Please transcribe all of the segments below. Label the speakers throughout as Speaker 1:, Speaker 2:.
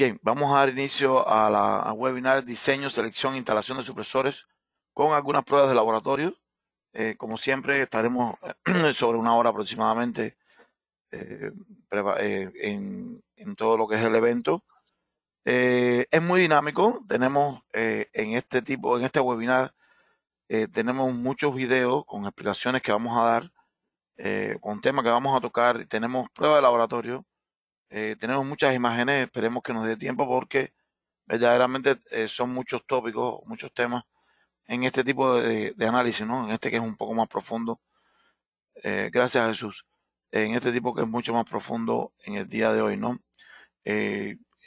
Speaker 1: Bien, vamos a dar inicio a la webinar Diseño, Selección, e Instalación de Supresores con algunas pruebas de laboratorio. Eh, como siempre, estaremos eh, sobre una hora aproximadamente eh, en, todo lo que es el evento. es muy dinámico. Tenemos en este tipo, en este webinar, tenemos muchos videos con explicaciones que vamos a dar, con temas que vamos a tocar. Tenemos pruebas de laboratorio eh, tenemos muchas imágenes, esperemos que nos dé tiempo porque verdaderamente eh, son muchos tópicos, muchos temas en este tipo de, análisis, ¿no? En este que es un poco más profundo. Eh, gracias a Jesús. En este tipo que es mucho más profundo en el día de hoy, ¿no?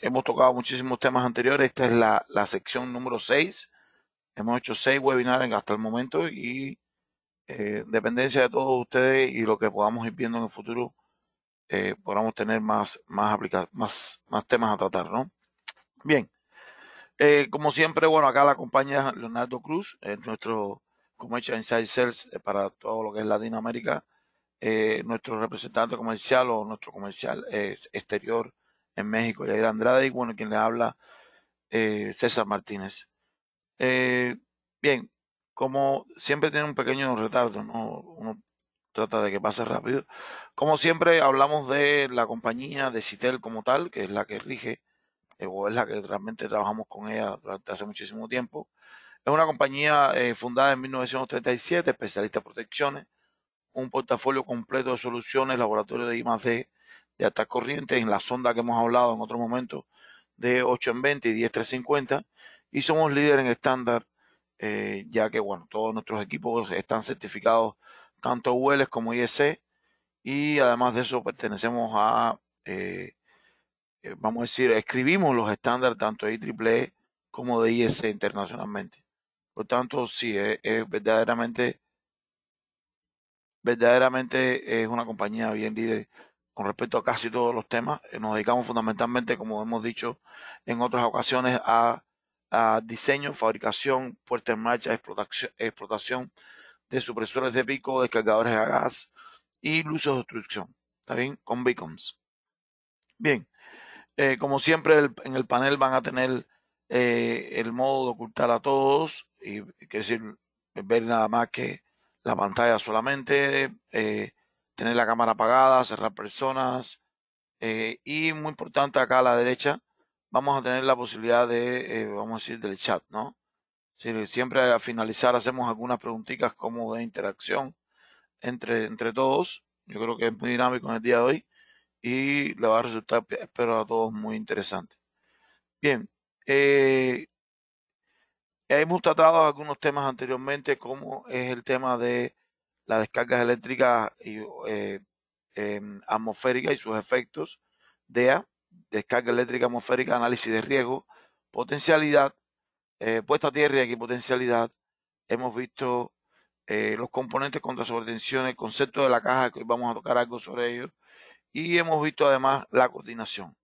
Speaker 1: hemos tocado muchísimos temas anteriores. Esta es la, la sección número 6. Hemos hecho 6 webinars hasta el momento y dependencia de todos ustedes y lo que podamos ir viendo en el futuro eh, podamos tener más, más, más, más temas a tratar, ¿no? Bien, eh, como siempre, bueno, acá la acompaña Leonardo Cruz, es nuestro Comercial Inside Sales eh, para todo lo que es Latinoamérica, nuestro representante comercial o nuestro comercial exterior en México, Jair Andrade, y bueno, quien le habla, César Martínez. bien, como siempre tiene un pequeño retardo, ¿no? Uno trata de que pase rápido. Como siempre, hablamos de la compañía de Citel como tal, que es la que rige, eh, o es la que realmente trabajamos con ella durante hace muchísimo tiempo. Es una compañía eh, fundada en 1937, especialista en protecciones, un portafolio completo de soluciones, laboratorio de D, de altas corrientes, en la sonda que hemos hablado en otro momento, de 8 en 20 y 10 350, y somos líder en estándar, eh, ya que, bueno, todos nuestros equipos están certificados tanto ULS como IEC, y además de eso pertenecemos a, eh, eh, vamos a decir, escribimos los estándares tanto de IEEE como de IEC internacionalmente. Por tanto, sí, es, verdaderamente, verdaderamente es una compañía bien líder con respecto a casi todos los temas. Eh, nos dedicamos fundamentalmente, como hemos dicho en otras ocasiones, a, diseño, fabricación, puerta en marcha, explotación, explotación de supresores de pico, descargadores a gas y luces de obstrucción. ¿Está bien? Con beacons. Bien. Eh, como siempre, en el panel van a tener eh, el modo de ocultar a todos. Y, decir, ver nada más que la pantalla solamente. Eh, tener la cámara apagada, cerrar personas. y muy importante acá a la derecha, vamos a tener la posibilidad de, vamos a decir, del chat, ¿no? siempre al finalizar hacemos algunas preguntitas como de interacción entre, entre todos. Yo creo que es muy dinámico en el día de hoy y le va a resultar, espero a todos, muy interesante. Bien, eh, hemos tratado algunos temas anteriormente, como es el tema de las descargas eléctricas y, eh, em, atmosféricas y sus efectos, DEA, descarga eléctrica atmosférica, análisis de riesgo, potencialidad, eh, puesta a tierra y equipotencialidad, hemos visto eh, los componentes contra sobretensión, el concepto de la caja, que hoy vamos a tocar algo sobre ellos y hemos visto además la coordinación.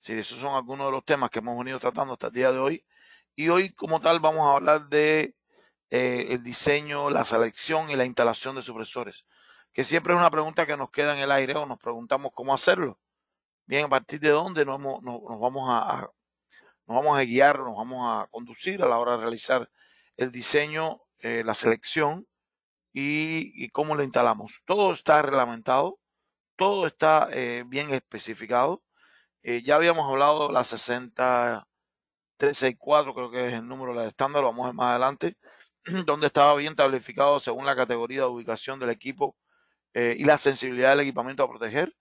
Speaker 1: Sí, esos son algunos de los temas que hemos venido tratando hasta el día de hoy. Y hoy, como tal, vamos a hablar de eh, el diseño, la selección y la instalación de supresores, que siempre es una pregunta que nos queda en el aire o nos preguntamos cómo hacerlo. Bien, a partir de dónde nos, vamos a nos vamos a guiar, nos vamos a conducir a la hora de realizar el diseño, eh, la selección y, cómo lo instalamos. Todo está reglamentado, todo está eh, bien especificado. Eh, ya habíamos hablado de la 60364, creo que es el número de estándar, lo vamos a ver más adelante, donde estaba bien tablificado según la categoría de ubicación del equipo y la sensibilidad del equipamiento a proteger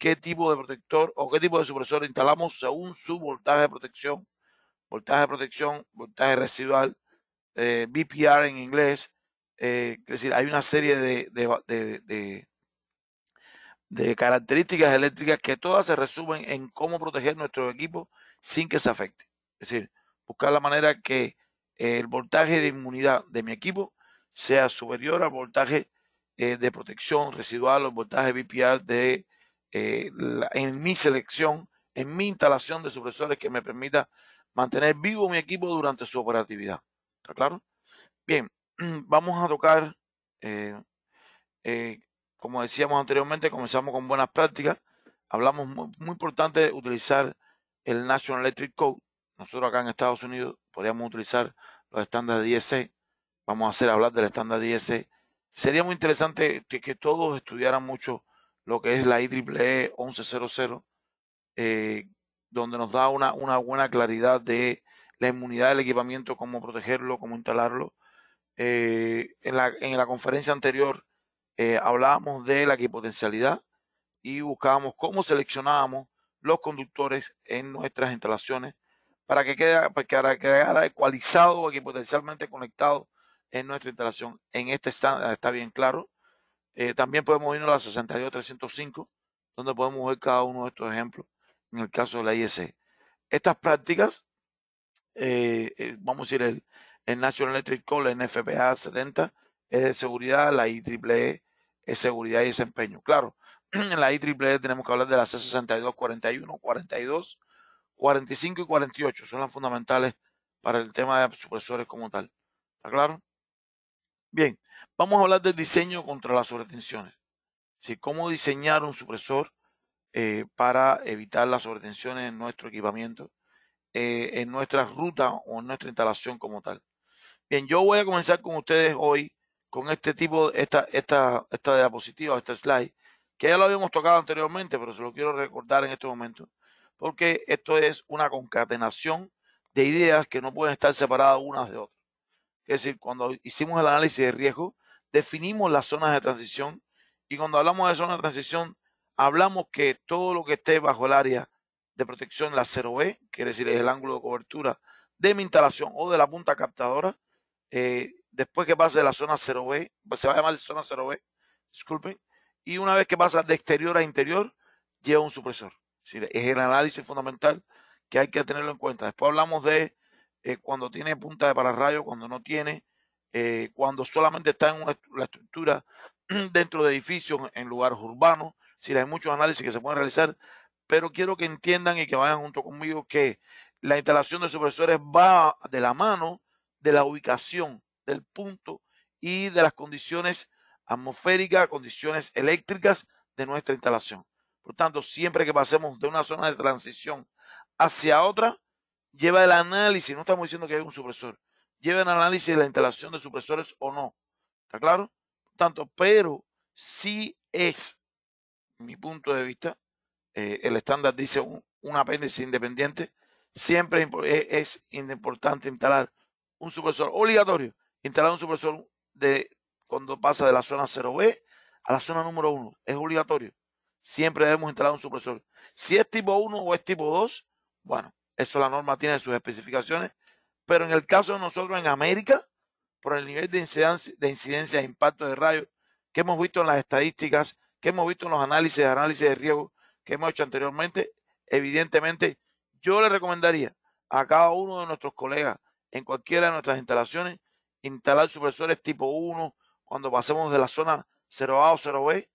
Speaker 1: qué tipo de protector o qué tipo de supresor instalamos según su voltaje de protección, voltaje de protección, voltaje residual, eh, VPR en inglés. es eh, decir, hay una serie de, de, características eléctricas que todas se resumen en cómo proteger nuestro equipo sin que se afecte. Es decir, buscar la manera que el voltaje de inmunidad de mi equipo sea superior al voltaje eh, de protección residual o voltaje VPR de eh, en mi selección, en mi instalación de supresores que me permita mantener vivo mi equipo durante su operatividad. ¿Está claro? Bien, vamos a tocar, eh, eh, como decíamos anteriormente, comenzamos con buenas prácticas. Hablamos muy, importante de utilizar el National Electric Code. Nosotros acá en Estados Unidos podríamos utilizar los estándares ISE Vamos a hacer hablar del estándar ISE. Sería muy interesante que todos estudiaran mucho lo que es la IEEE 1100, e eh, donde nos da una, buena claridad de la inmunidad del equipamiento, cómo protegerlo, cómo instalarlo. Eh, en, la, conferencia anterior eh, hablábamos de la equipotencialidad y buscábamos cómo seleccionábamos los conductores en nuestras instalaciones para que quede, pues, para que quedara ecualizado o equipotencialmente conectado en nuestra instalación. En este está, está bien claro eh, también podemos irnos a la 62305, donde podemos ver cada uno de estos ejemplos en el caso de la ise. Estas prácticas, eh, eh, vamos a ir el, National Electric Call, el NFPA 70, es de seguridad, la IEEE e es seguridad y desempeño. Claro, en la IEEE e tenemos que hablar de las C62, 41, 42, 45 y 48. Son las fundamentales para el tema de supresores como tal. ¿Está claro? Bien, vamos a hablar del diseño contra las sobretensiones. ¿Sí? ¿Cómo diseñar un supresor eh, para evitar las sobretensiones en nuestro equipamiento, eh, en nuestra ruta o en nuestra instalación como tal? Bien, yo voy a comenzar con ustedes hoy con este tipo, esta, esta, esta diapositiva, este slide, que ya lo habíamos tocado anteriormente, pero se lo quiero recordar en este momento, porque esto es una concatenación de ideas que no pueden estar separadas unas de otras. Es decir, cuando hicimos el análisis de riesgo, definimos las zonas de transición y cuando hablamos de zona de transición, hablamos que todo lo que esté bajo el área de protección, la 0B, quiere decir es el ángulo de cobertura de mi instalación o de la punta captadora, eh, después que pase de la zona 0B, se va a llamar zona 0B, disculpen, y una vez que pasa de exterior a interior, lleva un supresor. Es el análisis fundamental que hay que tenerlo en cuenta. Después hablamos de eh, cuando tiene punta de pararrayo, cuando no tiene, eh, cuando solamente está en una, estructura dentro de edificios, en lugares urbanos. si hay muchos análisis que se pueden realizar, pero quiero que entiendan y que vayan junto conmigo que la instalación de supresores va de la mano de la ubicación, del punto y de las condiciones atmosféricas, condiciones eléctricas de nuestra instalación. Por tanto, siempre que pasemos de una zona de transición hacia otra, lleva el análisis, no estamos diciendo que hay un supresor, lleva el análisis de la instalación de supresores o no. ¿Está claro? Tanto, pero si es, mi punto de vista, eh, el estándar dice un, apéndice independiente, siempre e, es, importante instalar un supresor obligatorio, instalar un supresor de cuando pasa de la zona 0B a la zona número 1, es obligatorio. Siempre debemos instalar un supresor. Si es tipo 1 o es tipo 2, bueno, eso la norma tiene sus especificaciones. Pero en el caso de nosotros en América, por el nivel de incidencia, de incidencia e impacto de rayos que hemos visto en las estadísticas, que hemos visto en los análisis, análisis de riesgo que hemos hecho anteriormente, evidentemente yo le recomendaría a cada uno de nuestros colegas en cualquiera de nuestras instalaciones instalar supresores tipo 1 cuando pasemos de la zona 0A o 0B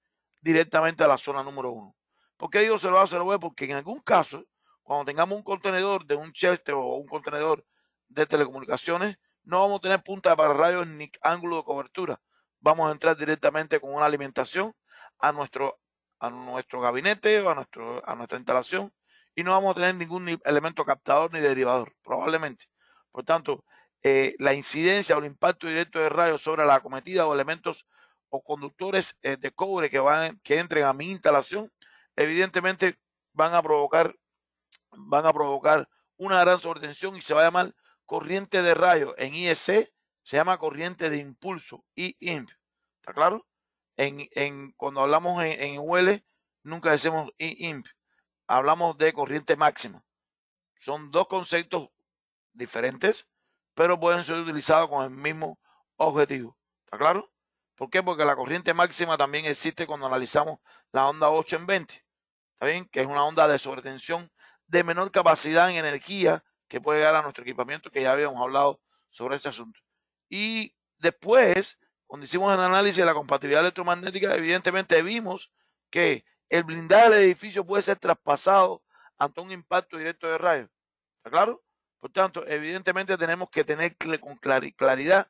Speaker 1: directamente a la zona número 1. ¿Por qué digo 0A o 0B? Porque en algún caso cuando tengamos un contenedor de un shelter o un contenedor de telecomunicaciones, no vamos a tener punta para rayos ni ángulo de cobertura. Vamos a entrar directamente con una alimentación a nuestro, a nuestro gabinete o a, nuestro, a nuestra instalación y no vamos a tener ningún elemento captador ni derivador, probablemente. Por tanto, eh, la incidencia o el impacto directo de rayos sobre la acometida o elementos o conductores eh, de cobre que, van, que entren a mi instalación, evidentemente van a provocar van a provocar una gran sobretensión y se va a llamar corriente de rayo En IEC se llama corriente de impulso, I-IMP ¿Está claro? En, cuando hablamos en, en UL, nunca decimos I-IMP Hablamos de corriente máxima. Son dos conceptos diferentes, pero pueden ser utilizados con el mismo objetivo. ¿Está claro? ¿Por qué? Porque la corriente máxima también existe cuando analizamos la onda 8 en 20. ¿Está bien? Que es una onda de sobretensión de menor capacidad en energía que puede llegar a nuestro equipamiento, que ya habíamos hablado sobre ese asunto. Y después, cuando hicimos el análisis de la compatibilidad electromagnética, evidentemente vimos que el blindaje del edificio puede ser traspasado ante un impacto directo de rayos. ¿Está claro? Por tanto, evidentemente tenemos que tener con claridad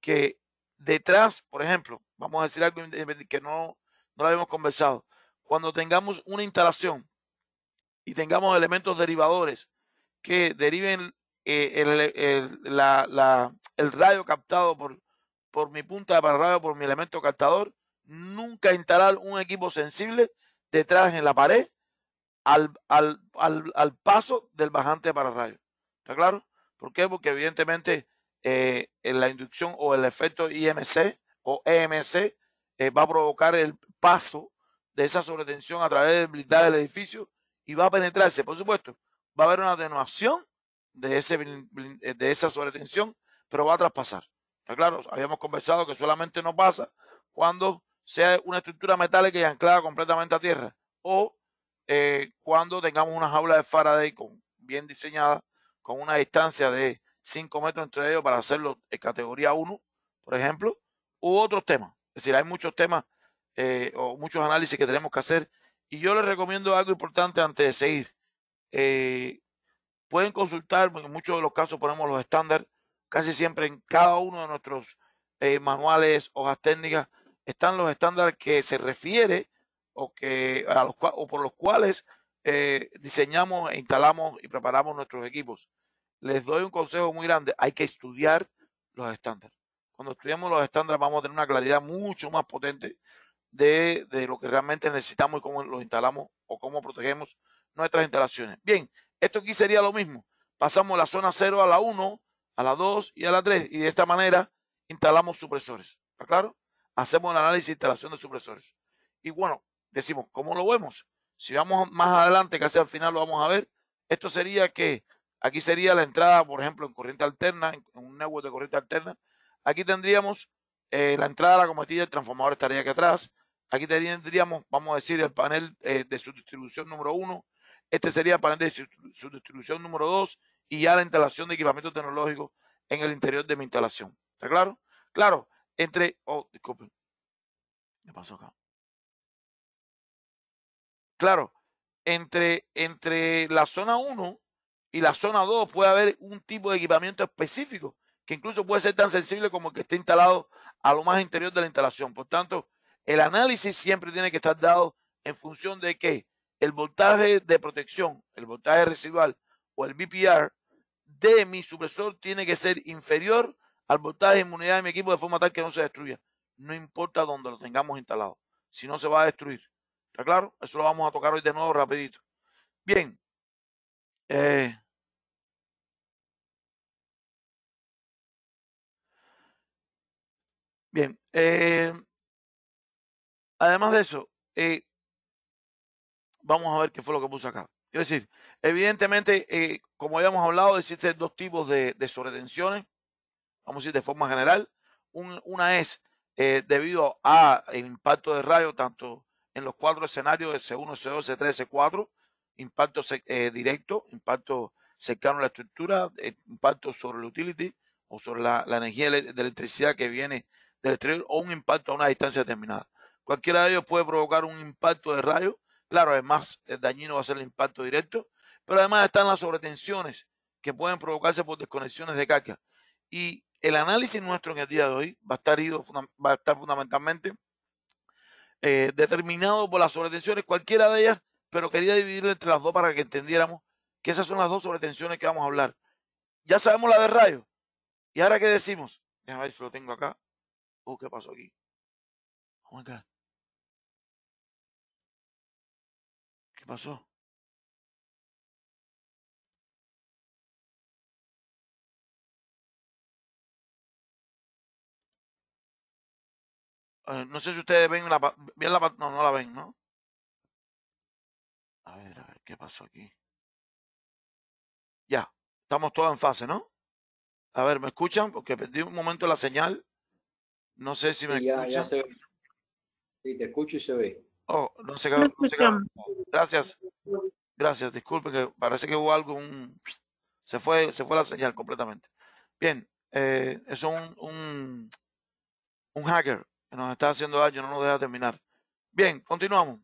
Speaker 1: que detrás, por ejemplo, vamos a decir algo que no, no lo habíamos conversado, cuando tengamos una instalación y tengamos elementos derivadores que deriven eh, el, radio captado por, por mi punta de pararrayo, por mi elemento captador, nunca instalar un equipo sensible detrás en la pared al, paso del bajante de pararrayo. ¿Está claro? ¿Por qué? Porque evidentemente eh, la inducción o el efecto IMC o EMC eh, va a provocar el paso de esa sobretensión a través del blindaje del edificio y va a penetrarse, por supuesto, va a haber una atenuación de, ese, eh, de esa sobretensión, pero va a traspasar. Está claro, habíamos conversado que solamente no pasa cuando sea una estructura metálica y anclada completamente a tierra o eh, cuando tengamos una jaula de Faraday bien diseñada con una distancia de 5 metros entre ellos para hacerlo en categoría 1, por ejemplo, u otros temas. Es decir, hay muchos temas eh, o muchos análisis que tenemos que hacer y yo les recomiendo algo importante antes de seguir. Eh, pueden consultar, en muchos de los casos ponemos los estándares, casi siempre en cada uno de nuestros eh, manuales, hojas técnicas, están los estándares que se refiere o, que, a los, por los cuales eh, diseñamos, e instalamos y preparamos nuestros equipos. Les doy un consejo muy grande, hay que estudiar los estándares. Cuando estudiamos los estándares vamos a tener una claridad mucho más potente de, lo que realmente necesitamos y cómo lo instalamos o cómo protegemos nuestras instalaciones. Bien, esto aquí sería lo mismo. Pasamos la zona 0 a la 1, a la 2 y a la 3 y de esta manera instalamos supresores. ¿Está claro? Hacemos el análisis de instalación de supresores. Y bueno, decimos, ¿cómo lo vemos? Si vamos más adelante, casi al final lo vamos a ver, esto sería que aquí sería la entrada, por ejemplo, en corriente alterna, en un network de corriente alterna. Aquí tendríamos eh, la entrada de la cometida el transformador estaría aquí atrás. Aquí tendríamos, vamos a decir, el panel eh, de subdistribución número uno. Este sería el panel de subdistribución número dos y ya la instalación de equipamiento tecnológico en el interior de mi instalación. ¿Está claro? Claro, entre... Oh, disculpen. ¿Qué pasó acá? Claro, entre, entre la zona 1 y la zona 2 puede haber un tipo de equipamiento específico que incluso puede ser tan sensible como el que esté instalado a lo más interior de la instalación. Por tanto, el análisis siempre tiene que estar dado en función de que el voltaje de protección, el voltaje residual o el VPR de mi supresor tiene que ser inferior al voltaje de inmunidad de mi equipo de forma tal que no se destruya. No importa dónde lo tengamos instalado, si no se va a destruir. ¿Está claro? Eso lo vamos a tocar hoy de nuevo rapidito. Bien. Eh, bien. Eh, Además de eso, eh, vamos a ver qué fue lo que puso acá. Quiero decir, evidentemente, eh, como habíamos hablado, existen dos tipos de, sobretenciones sobretensiones, vamos a decir de forma general. una es eh, debido al impacto de rayo, tanto en los cuatro escenarios de C1, C2, C3, C4, impacto eh, directo, impacto cercano a la estructura, impacto sobre el utility o sobre la energía de electricidad que viene del exterior o un impacto a una distancia determinada. Cualquiera de ellos puede provocar un impacto de rayo. Claro, además, el dañino va a ser el impacto directo, pero además están las sobretensiones que pueden provocarse por desconexiones de caca. Y el análisis nuestro en el día de hoy va a estar, ido, va a estar fundamentalmente eh, determinado por las sobretensiones, cualquiera de ellas, pero quería dividirlo entre las dos para que entendiéramos que esas son las dos sobretensiones que vamos a hablar. Ya sabemos la de rayo. ¿Y ahora qué decimos? Déjame ver si lo tengo acá. Oh, ¿qué pasó aquí? Vamos oh pasó? Ah, no sé si ustedes ven la, ven la... No, no la ven, ¿no? A ver, a ver, ¿qué pasó aquí? Ya, estamos todos en fase, ¿no? A ver, ¿me escuchan? Porque perdí un momento la señal. No sé si me escuchan.
Speaker 2: Sí, te escucho y se ve.
Speaker 1: Oh, no se, Gracias. Gracias, disculpe que parece que hubo algo, se fue, se fue la señal completamente. Bien, eh, es un, un, hacker que nos está haciendo daño, no nos deja terminar. Bien, continuamos.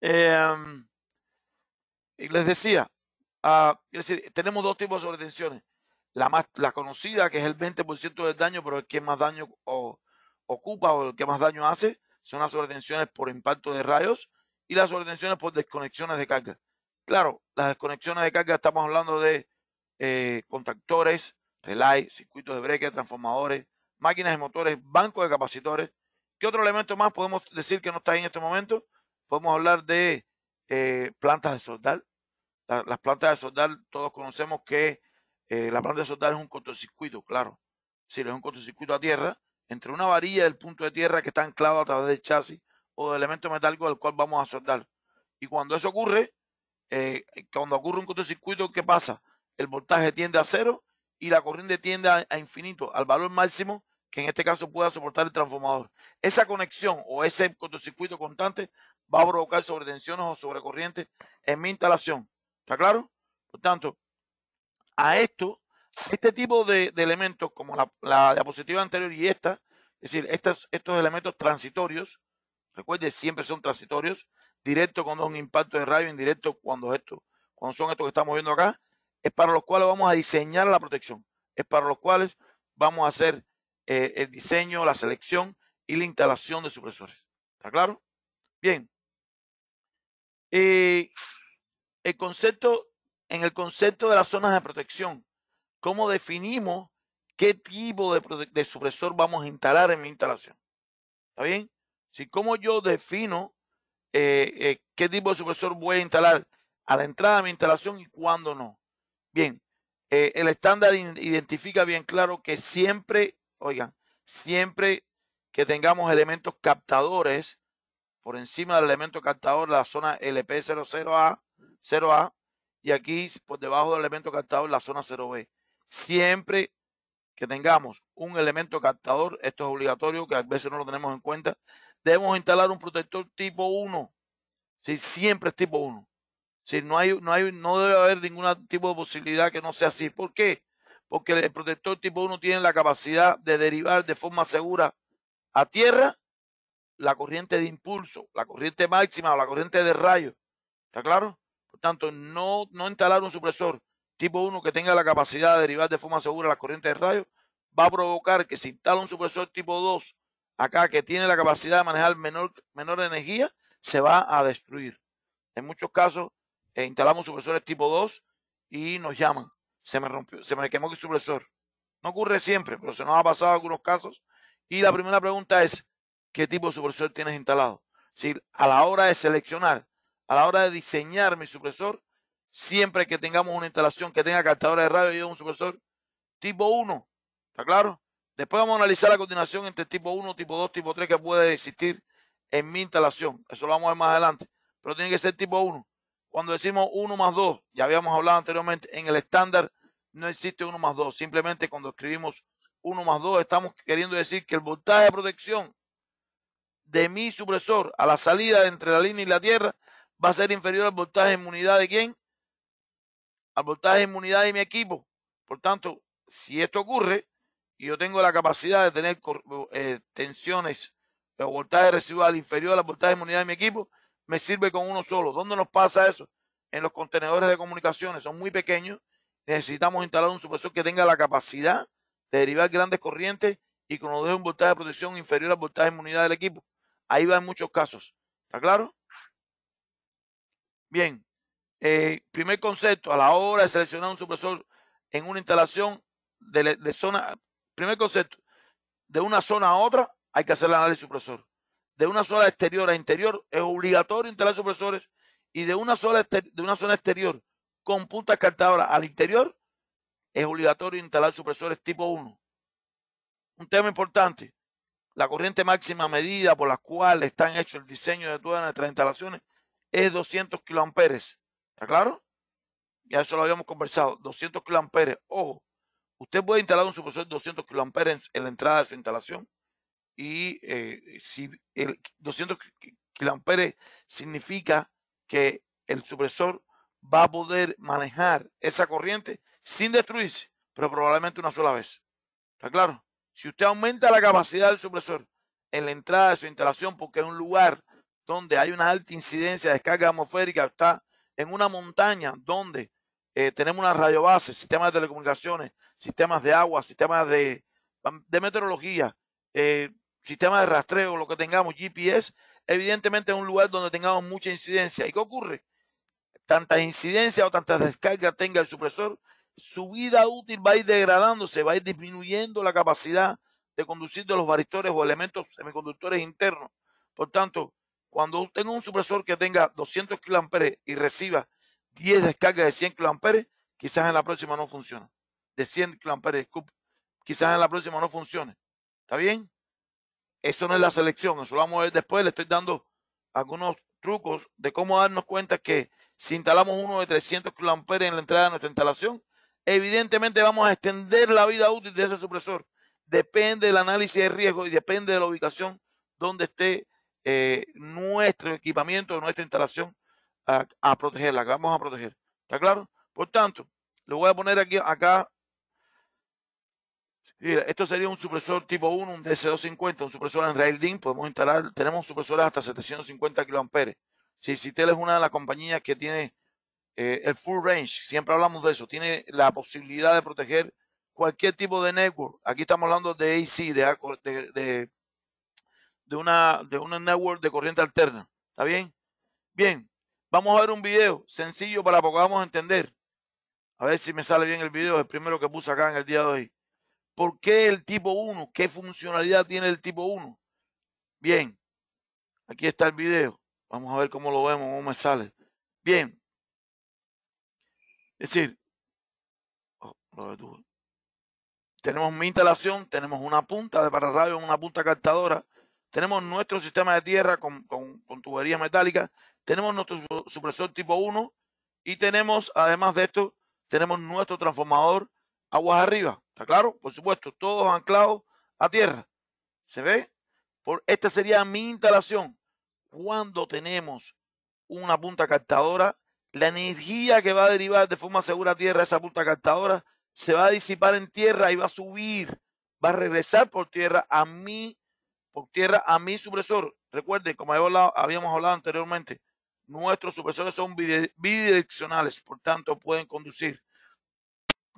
Speaker 1: Em, y les decía, ah, es decir, tenemos dos tipos de sobretensiones. La más, la conocida, que es el 20% del daño, pero el que más daño o, ocupa o el que más daño hace, son las sobretensiones por impacto de rayos y las sobretensiones por desconexiones de carga. Claro, las desconexiones de carga estamos hablando de eh, contactores, relay, circuitos de breque, transformadores, máquinas de motores, bancos de capacitores. ¿Qué otro elemento más podemos decir que no está ahí en este momento? Podemos hablar de eh, plantas de soldar. las plantas de soldar, todos conocemos que eh, la planta de soldar es un cortocircuito, claro. Si es un cortocircuito a tierra entre una varilla del punto de tierra que está anclado a través del chasis o del elemento metálico al cual vamos a soldar. Y cuando eso ocurre, eh, cuando ocurre un cortocircuito, ¿qué pasa? El voltaje tiende a cero y la corriente tiende a, a infinito, al valor máximo que en este caso pueda soportar el transformador. Esa conexión o ese cortocircuito constante va a provocar sobretensiones o sobrecorrientes en mi instalación. ¿Está claro? Por tanto, a esto este tipo de, elementos, como la, diapositiva anterior y esta, es decir, estos elementos transitorios, recuerde, siempre son transitorios, directo cuando es un impacto de radio, indirecto cuando cuando son estos que estamos viendo acá, es para los cuales vamos a diseñar la protección, es para los cuales vamos a hacer eh, el diseño, la selección y la instalación de supresores. ¿Está claro? Bien. Eh, el concepto, en el concepto de las zonas de protección, cómo definimos qué tipo de, supresor vamos a instalar en mi instalación. ¿Está bien? Si cómo yo defino eh, eh, qué tipo de supresor voy a instalar a la entrada de mi instalación y cuándo no. Bien, eh, el estándar identifica bien claro que siempre, oigan, siempre que tengamos elementos captadores por encima del elemento captador, la zona LP00A, 0A, y aquí por debajo del elemento captador, la zona 0B. Siempre que tengamos un elemento captador, esto es obligatorio, que a veces no lo tenemos en cuenta, debemos instalar un protector tipo 1. si Siempre es tipo 1. si No, hay, no, hay, no debe haber ningún tipo de posibilidad que no sea así. ¿Por qué? Porque el protector tipo 1 tiene la capacidad de derivar de forma segura a tierra la corriente de impulso, la corriente máxima o la corriente de rayo. ¿Está claro? Por tanto, no, no instalar un supresor tipo 1 que tenga la capacidad de derivar de forma segura las corrientes de radio va a provocar que si instala un supresor tipo 2 acá que tiene la capacidad de manejar menor, energía, se va a destruir. En muchos casos eh, instalamos supresores tipo 2 y nos llaman. Se me rompió, se me quemó el supresor. No ocurre siempre, pero se nos ha pasado en algunos casos. Y la primera pregunta es, ¿qué tipo de supresor tienes instalado? Si a la hora de seleccionar, a la hora de diseñar mi supresor, Siempre que tengamos una instalación que tenga captadora de radio y un supresor tipo 1, ¿está claro? Después vamos a analizar la coordinación entre tipo 1, tipo 2, tipo 3 que puede existir en mi instalación. Eso lo vamos a ver más adelante. Pero tiene que ser tipo 1. Cuando decimos 1 más 2, ya habíamos hablado anteriormente, en el estándar no existe 1 más 2. Simplemente cuando escribimos 1 más 2 estamos queriendo decir que el voltaje de protección de mi supresor a la salida entre la línea y la tierra va a ser inferior al voltaje de inmunidad de quien al voltaje de inmunidad de mi equipo. Por tanto, si esto ocurre y yo tengo la capacidad de tener eh, tensiones o voltaje residual inferior a la voltaje de inmunidad de mi equipo, me sirve con uno solo. ¿Dónde nos pasa eso? En los contenedores de comunicaciones, son muy pequeños. Necesitamos instalar un supresor que tenga la capacidad de derivar grandes corrientes y que nos deje un voltaje de protección inferior al voltaje de inmunidad del equipo. Ahí va en muchos casos. ¿Está claro? Bien, eh, primer concepto, a la hora de seleccionar un supresor en una instalación de, zona, primer concepto, de una zona a otra hay que hacer el análisis supresor. De una zona exterior a interior es obligatorio instalar supresores y de una, de una zona exterior con punta descartadora al interior es obligatorio instalar supresores tipo 1. Un tema importante, la corriente máxima medida por la cual están hechos el diseño de todas nuestras instalaciones es 200 kiloamperes. ¿Está claro? Ya eso lo habíamos conversado. 200 kiloamperes. Ojo, usted puede instalar un supresor de 200 kiloamperes en, la entrada de su instalación. Y eh, si el 200 kiloamperes significa que el supresor va a poder manejar esa corriente sin destruirse, pero probablemente una sola vez. ¿Está claro? Si usted aumenta la capacidad del supresor en la entrada de su instalación, porque es un lugar donde hay una alta incidencia de descarga atmosférica, está en una montaña donde eh, tenemos una radiobase, sistemas de telecomunicaciones, sistemas de agua, sistemas de, meteorología, eh, sistemas de rastreo, lo que tengamos, GPS, evidentemente es un lugar donde tengamos mucha incidencia. ¿Y qué ocurre? Tantas incidencias o tantas descargas tenga el supresor, su vida útil va a ir degradándose, va a ir disminuyendo la capacidad de conducir de los varistores o elementos semiconductores internos. Por tanto, cuando tenga un supresor que tenga 200 kiloamperes y reciba 10 descargas de 100 kiloamperes, quizás en la próxima no funcione. De 100 kiloamperes, quizás en la próxima no funcione. ¿Está bien? Eso no es la selección, eso lo vamos a ver después. Le estoy dando algunos trucos de cómo darnos cuenta que si instalamos uno de 300 kiloamperes en la entrada de nuestra instalación, evidentemente vamos a extender la vida útil de ese supresor. Depende del análisis de riesgo y depende de la ubicación donde esté eh, nuestro equipamiento, nuestra instalación a, protegerla, que vamos a proteger. ¿Está claro? Por tanto, le voy a poner aquí acá. esto sería un supresor tipo 1, un DC250, un supresor en rail Podemos instalar, tenemos supresores hasta 750 kiloamperes. Si Citel es una de las compañías que tiene eh, el full range, siempre hablamos de eso, tiene la posibilidad de proteger cualquier tipo de network. Aquí estamos hablando de AC, de, de, de de una, de una network de corriente alterna. ¿Está bien? Bien, vamos a ver un video sencillo para que podamos entender. A ver si me sale bien el video, el primero que puse acá en el día de hoy. ¿Por qué el tipo 1? ¿Qué funcionalidad tiene el tipo 1? Bien, aquí está el video. Vamos a ver cómo lo vemos, cómo me sale. Bien. Es decir, oh, tenemos mi instalación, tenemos una punta de en una punta captadora, tenemos nuestro sistema de tierra con, con, tuberías metálicas, tenemos nuestro supresor tipo 1 y tenemos, además de esto, tenemos nuestro transformador aguas arriba. ¿Está claro? Por supuesto, todos anclados a tierra. ¿Se ve? Por, esta sería mi instalación. Cuando tenemos una punta captadora, la energía que va a derivar de forma segura a tierra esa punta captadora se va a disipar en tierra y va a subir, va a regresar por tierra a mi por tierra a mi supresor. recuerden como habíamos hablado anteriormente, nuestros supresores son bidireccionales, por tanto pueden conducir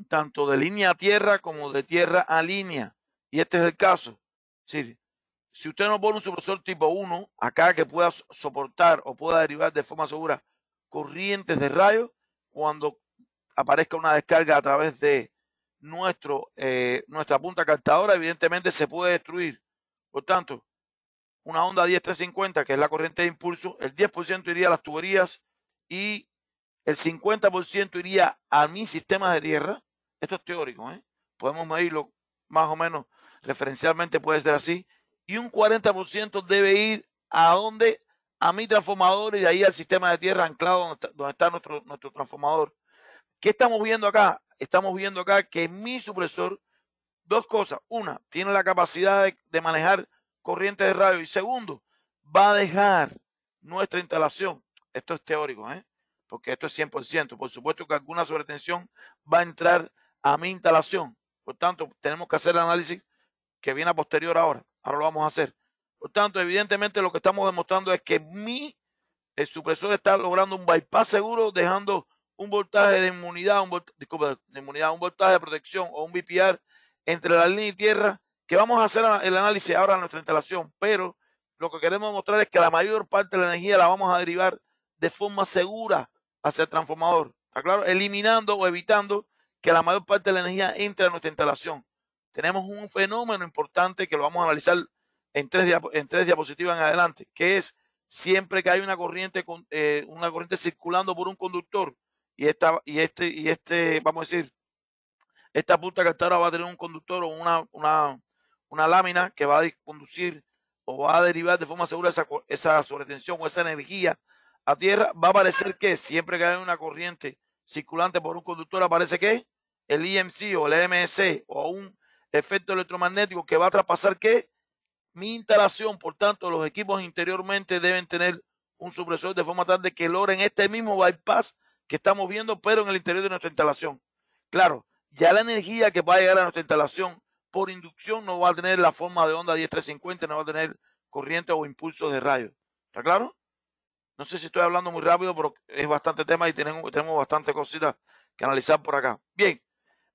Speaker 1: tanto de línea a tierra como de tierra a línea. Y este es el caso. si usted no pone un supresor tipo 1 acá que pueda soportar o pueda derivar de forma segura corrientes de rayos, cuando aparezca una descarga a través de nuestro, eh, nuestra punta captadora, evidentemente se puede destruir por tanto, una onda 10 10350, que es la corriente de impulso, el 10% iría a las tuberías y el 50% iría a mi sistema de tierra. Esto es teórico, ¿eh? podemos medirlo más o menos referencialmente, puede ser así. Y un 40% debe ir a donde? A mi transformador y de ahí al sistema de tierra anclado donde está, nuestro, nuestro transformador. ¿Qué estamos viendo acá? Estamos viendo acá que mi supresor Dos cosas. Una, tiene la capacidad de, manejar corrientes de radio. Y segundo, va a dejar nuestra instalación. Esto es teórico, ¿eh? porque esto es 100%. Por supuesto que alguna sobretensión va a entrar a mi instalación. Por tanto, tenemos que hacer el análisis que viene a posterior ahora. Ahora lo vamos a hacer. Por tanto, evidentemente lo que estamos demostrando es que mi el supresor está logrando un bypass seguro, dejando un voltaje de inmunidad, un de inmunidad, un voltaje de protección o un VPR entre la línea y tierra, que vamos a hacer el análisis ahora en nuestra instalación, pero lo que queremos mostrar es que la mayor parte de la energía la vamos a derivar de forma segura hacia el transformador, ¿está claro? Eliminando o evitando que la mayor parte de la energía entre a nuestra instalación. Tenemos un fenómeno importante que lo vamos a analizar en tres, en tres diapositivas en adelante, que es siempre que hay una corriente, eh, una corriente circulando por un conductor y, esta, y, este, y este, vamos a decir, esta punta ahora va a tener un conductor o una, lámina que va a conducir o va a derivar de forma segura esa, esa sobretensión o esa energía a tierra. Va a aparecer que siempre que hay una corriente circulante por un conductor, aparece que el IMC e o el EMC o un efecto electromagnético que va a traspasar que mi instalación. Por tanto, los equipos interiormente deben tener un supresor de forma tal de que logren este mismo bypass que estamos viendo, pero en el interior de nuestra instalación. Claro, ya la energía que va a llegar a nuestra instalación por inducción no va a tener la forma de onda 10350, no va a tener corriente o impulso de rayo ¿Está claro? No sé si estoy hablando muy rápido, pero es bastante tema y tenemos, tenemos bastantes cositas que analizar por acá. Bien,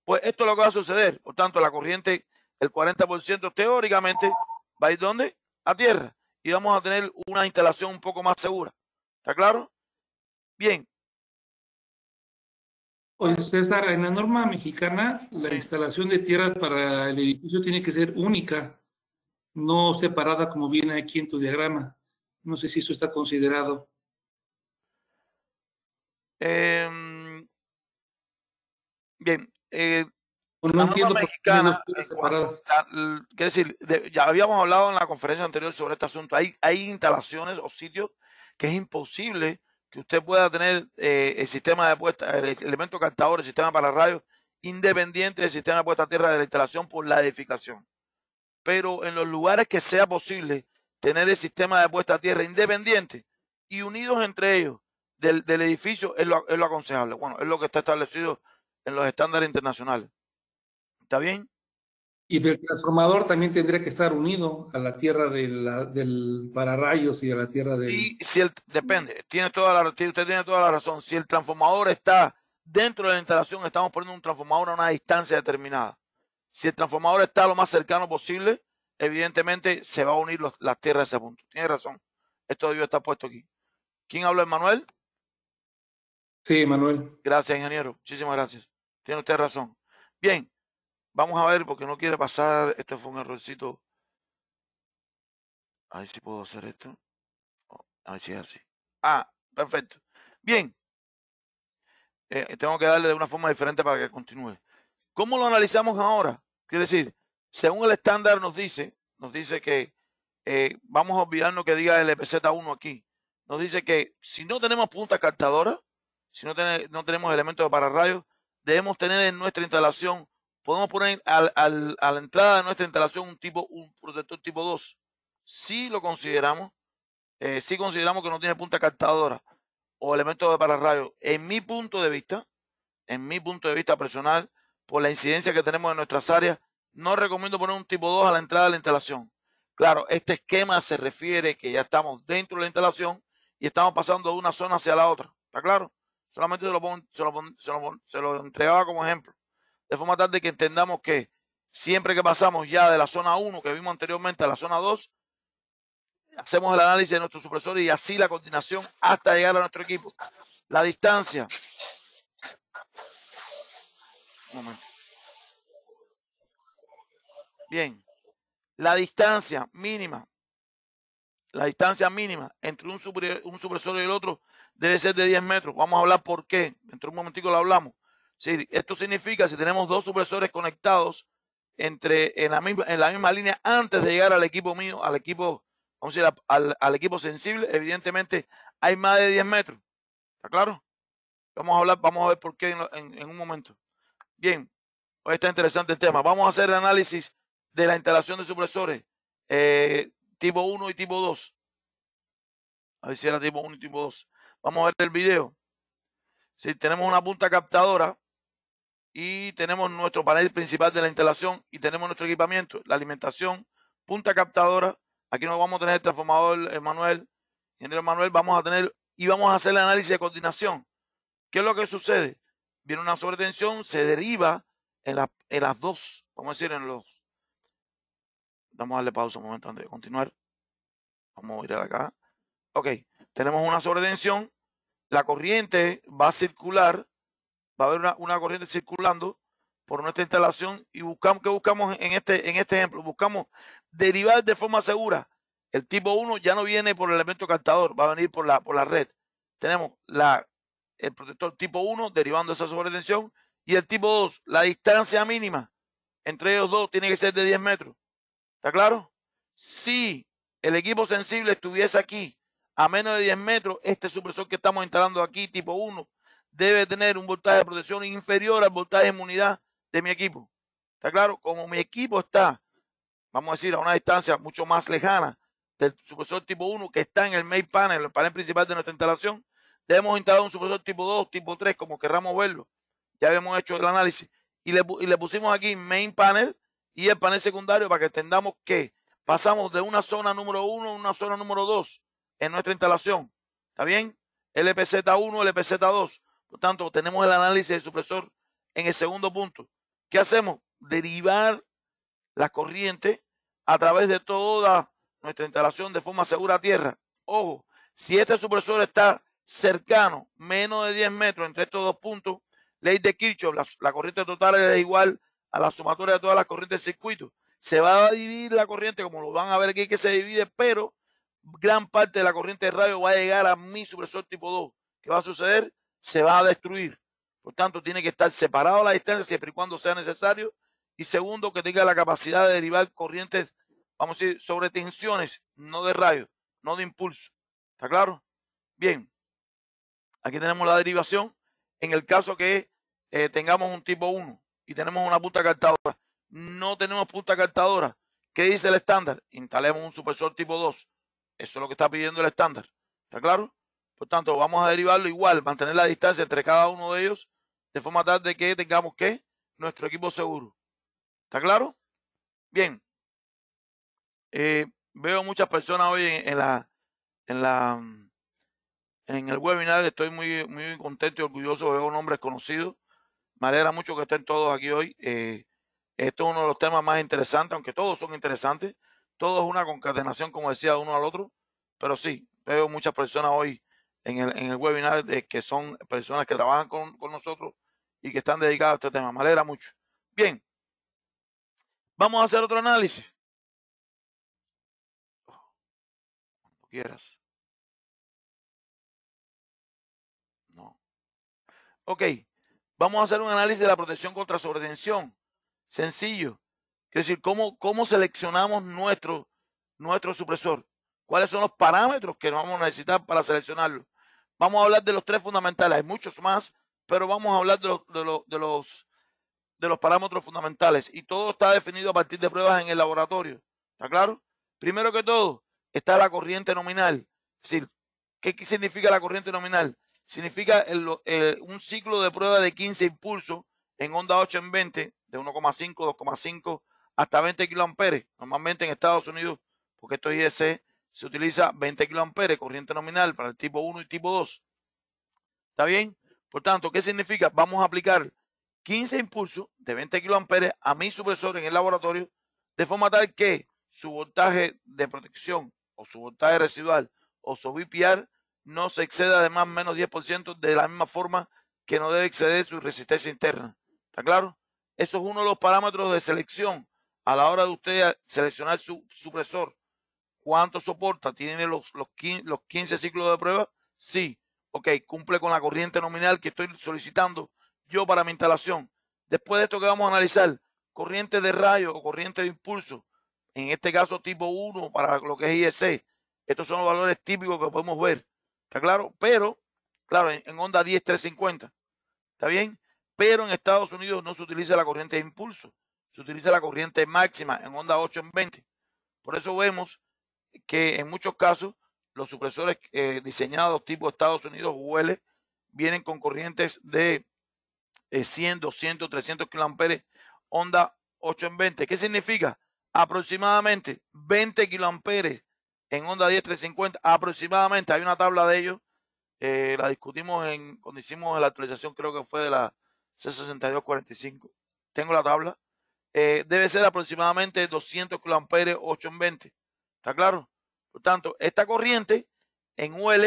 Speaker 1: pues esto es lo que va a suceder. Por tanto, la corriente, el 40% teóricamente, va a ir ¿dónde? A tierra. Y vamos a tener una instalación un poco más segura. ¿Está claro? Bien,
Speaker 2: Oye, César, en la norma mexicana la instalación de tierras para el edificio tiene que ser única, no separada como viene aquí en tu diagrama. No sé si eso está considerado.
Speaker 1: Em, bien. Eh, no la entiendo norma mexicana, quiero decir, ya habíamos hablado en la conferencia anterior sobre este asunto. hay instalaciones o sitios que es imposible que usted pueda tener eh, el sistema de puesta, el elemento cantador el sistema para radio independiente del sistema de puesta a tierra de la instalación por la edificación. Pero en los lugares que sea posible tener el sistema de puesta a tierra independiente y unidos entre ellos del, del edificio es lo aconsejable. Bueno, es lo que está establecido en los estándares internacionales. ¿Está bien? Y el transformador también
Speaker 2: tendría que estar unido a la tierra de la, del pararrayos y a la tierra del... y
Speaker 1: si depende, tiene toda la, usted tiene toda la razón. Si el transformador está dentro de la instalación, estamos poniendo un transformador a una distancia determinada. Si el transformador está lo más cercano posible, evidentemente se va a unir la tierra tierras a ese punto. Tiene razón. Esto debió está puesto aquí. ¿Quién habla, Manuel? Sí, Manuel. Gracias, ingeniero. Muchísimas gracias. Tiene usted razón. Bien, Vamos a ver, porque no quiere pasar. Este fue un errorcito. A ver si puedo hacer esto. A ver si es así. Ah, perfecto. Bien. Eh, tengo que darle de una forma diferente para que continúe. ¿Cómo lo analizamos ahora? Quiere decir, según el estándar nos dice, nos dice que eh, vamos a olvidarnos que diga el EPZ1 aquí. Nos dice que si no tenemos punta captadora, si no, no tenemos elementos de pararrayos, debemos tener en nuestra instalación podemos poner a la entrada de nuestra instalación un tipo un protector tipo 2 si lo consideramos eh, si consideramos que no tiene punta captadora o elementos de pararrayos en mi punto de vista en mi punto de vista personal por la incidencia que tenemos en nuestras áreas no recomiendo poner un tipo 2 a la entrada de la instalación claro este esquema se refiere que ya estamos dentro de la instalación y estamos pasando de una zona hacia la otra está claro solamente lo, se lo entregaba como ejemplo de forma tal de que entendamos que siempre que pasamos ya de la zona 1 que vimos anteriormente a la zona 2, hacemos el análisis de nuestro supresor y así la coordinación hasta llegar a nuestro equipo. La distancia. Bien. La distancia mínima. La distancia mínima entre un, supresor y el otro debe ser de 10 metros. Vamos a hablar por qué. Dentro de un momentico lo hablamos. Sí, esto significa si tenemos dos supresores conectados entre, en, la misma, en la misma línea antes de llegar al equipo mío, al equipo, al, equipo sensible, evidentemente hay más de 10 metros. ¿Está claro? Vamos a hablar, vamos a ver por qué en, un momento. Bien, hoy está interesante el tema. Vamos a hacer el análisis de la instalación de supresores eh, tipo 1 y tipo 2. A ver si era tipo 1 y tipo 2. Vamos a ver el video. Si tenemos una punta captadora y tenemos nuestro panel principal de la instalación y tenemos nuestro equipamiento, la alimentación, punta captadora. Aquí no vamos a tener el transformador Manuel, el Manuel, vamos a tener y vamos a hacer el análisis de coordinación. ¿Qué es lo que sucede? Viene una sobretensión, se deriva en, en las dos, vamos a decir, en los. Vamos a darle pausa un momento antes de continuar. Vamos a ir acá. Ok, tenemos una sobretensión, la corriente va a circular va a haber una, corriente circulando por nuestra instalación y buscamos, ¿qué buscamos en este, en este ejemplo? Buscamos derivar de forma segura. El tipo 1 ya no viene por el elemento cantador, va a venir por la, por la red. Tenemos la, el protector tipo 1 derivando esa sobretensión y el tipo 2, la distancia mínima entre ellos dos tiene que ser de 10 metros. ¿Está claro? Si el equipo sensible estuviese aquí a menos de 10 metros, este supresor que estamos instalando aquí tipo 1 debe tener un voltaje de protección inferior al voltaje de inmunidad de mi equipo. ¿Está claro? Como mi equipo está, vamos a decir, a una distancia mucho más lejana del supresor tipo 1 que está en el main panel, el panel principal de nuestra instalación, debemos instalar un supresor tipo 2, tipo 3, como querramos verlo. Ya habíamos hecho el análisis. Y le, y le pusimos aquí main panel y el panel secundario para que entendamos que pasamos de una zona número 1 a una zona número 2 en nuestra instalación. ¿Está bien? LPZ1, LPZ2. Por tanto, tenemos el análisis del supresor en el segundo punto. ¿Qué hacemos? Derivar la corriente a través de toda nuestra instalación de forma segura a tierra. Ojo, si este supresor está cercano, menos de 10 metros entre estos dos puntos, ley de Kirchhoff, la, corriente total es igual a la sumatoria de todas las corrientes del circuito. Se va a dividir la corriente, como lo van a ver aquí que se divide, pero gran parte de la corriente de radio va a llegar a mi supresor tipo 2. ¿Qué va a suceder? se va a destruir. Por tanto, tiene que estar separado la distancia siempre y cuando sea necesario. Y segundo, que tenga la capacidad de derivar corrientes, vamos a decir, sobre tensiones, no de radio, no de impulso. ¿Está claro? Bien. Aquí tenemos la derivación. En el caso que eh, tengamos un tipo 1 y tenemos una punta cartadora, no tenemos punta cartadora. ¿Qué dice el estándar? Instalemos un supersor tipo 2. Eso es lo que está pidiendo el estándar. ¿Está claro? Por tanto, vamos a derivarlo igual, mantener la distancia entre cada uno de ellos, de forma tal de que tengamos que nuestro equipo seguro. ¿Está claro? Bien. Eh, veo muchas personas hoy en, la en la en el webinar. Estoy muy, muy contento y orgulloso. Veo nombres conocidos. Me alegra mucho que estén todos aquí hoy. Eh, esto es uno de los temas más interesantes, aunque todos son interesantes. Todo es una concatenación, como decía, uno al otro. Pero sí, veo muchas personas hoy en el, webinar de que son personas que trabajan con, nosotros y que están dedicadas a este tema. Me alegra mucho. Bien, vamos a hacer otro análisis. Cuando quieras. No. Ok, vamos a hacer un análisis de la protección contra sobretensión. Sencillo. Es decir, ¿cómo, cómo seleccionamos nuestro, nuestro supresor? ¿Cuáles son los parámetros que vamos a necesitar para seleccionarlo? Vamos a hablar de los tres fundamentales, hay muchos más, pero vamos a hablar de, los, de, los, de los, de los parámetros fundamentales. Y todo está definido a partir de pruebas en el laboratorio. ¿Está claro? Primero que todo, está la corriente nominal. Es decir, ¿qué significa la corriente nominal? Significa un ciclo de prueba de 15 impulsos en onda 8 en 20, de 1,5, 2,5 hasta 20 kiloamperes, normalmente en Estados Unidos, porque esto es IEC, se utiliza 20 kiloamperes corriente nominal para el tipo 1 y tipo 2. ¿Está bien? Por tanto, ¿qué significa? Vamos a aplicar 15 impulsos de 20 kiloamperes a mi supresor en el laboratorio de forma tal que su voltaje de protección o su voltaje residual o su VPR no se exceda de más o menos 10% de la misma forma que no debe exceder su resistencia interna. ¿Está claro? Eso es uno de los parámetros de selección a la hora de usted seleccionar su supresor ¿Cuánto soporta? ¿Tiene los, los, 15, ciclos de prueba? Sí. Ok, cumple con la corriente nominal que estoy solicitando yo para mi instalación. Después de esto que vamos a analizar, corriente de rayo o corriente de impulso, en este caso tipo 1 para lo que es IEC. Estos son los valores típicos que podemos ver. ¿Está claro? Pero, claro, en, onda 10, 350. ¿Está bien? Pero en Estados Unidos no se utiliza la corriente de impulso. Se utiliza la corriente máxima en onda 8 en 20. Por eso vemos que en muchos casos los supresores eh, diseñados tipo Estados Unidos UL vienen con corrientes de 100, 200, 300 kiloamperes, onda 8 en 20. ¿Qué significa? Aproximadamente 20 kiloamperes en onda 10, 350. Aproximadamente, hay una tabla de ellos. Eh, la discutimos en, cuando hicimos la actualización, creo que fue de la C6245. Tengo la tabla. Eh, debe ser aproximadamente 200 kiloamperes, 8 en 20. ¿Está claro? Por tanto, esta corriente en UL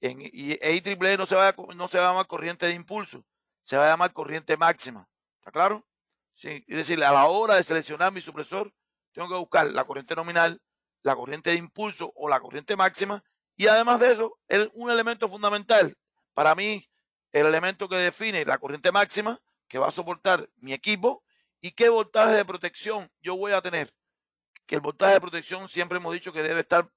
Speaker 1: en, y e e no se, va a, no se va llamar corriente de impulso, se va a llamar corriente máxima. ¿Está claro? Sí, es decir, a la hora de seleccionar mi supresor, tengo que buscar la corriente nominal, la corriente de impulso o la corriente máxima. Y además de eso, es un elemento fundamental para mí, el elemento que define la corriente máxima que va a soportar mi equipo y qué voltaje de protección yo voy a tener que el voltaje de protección siempre hemos dicho que debe estar,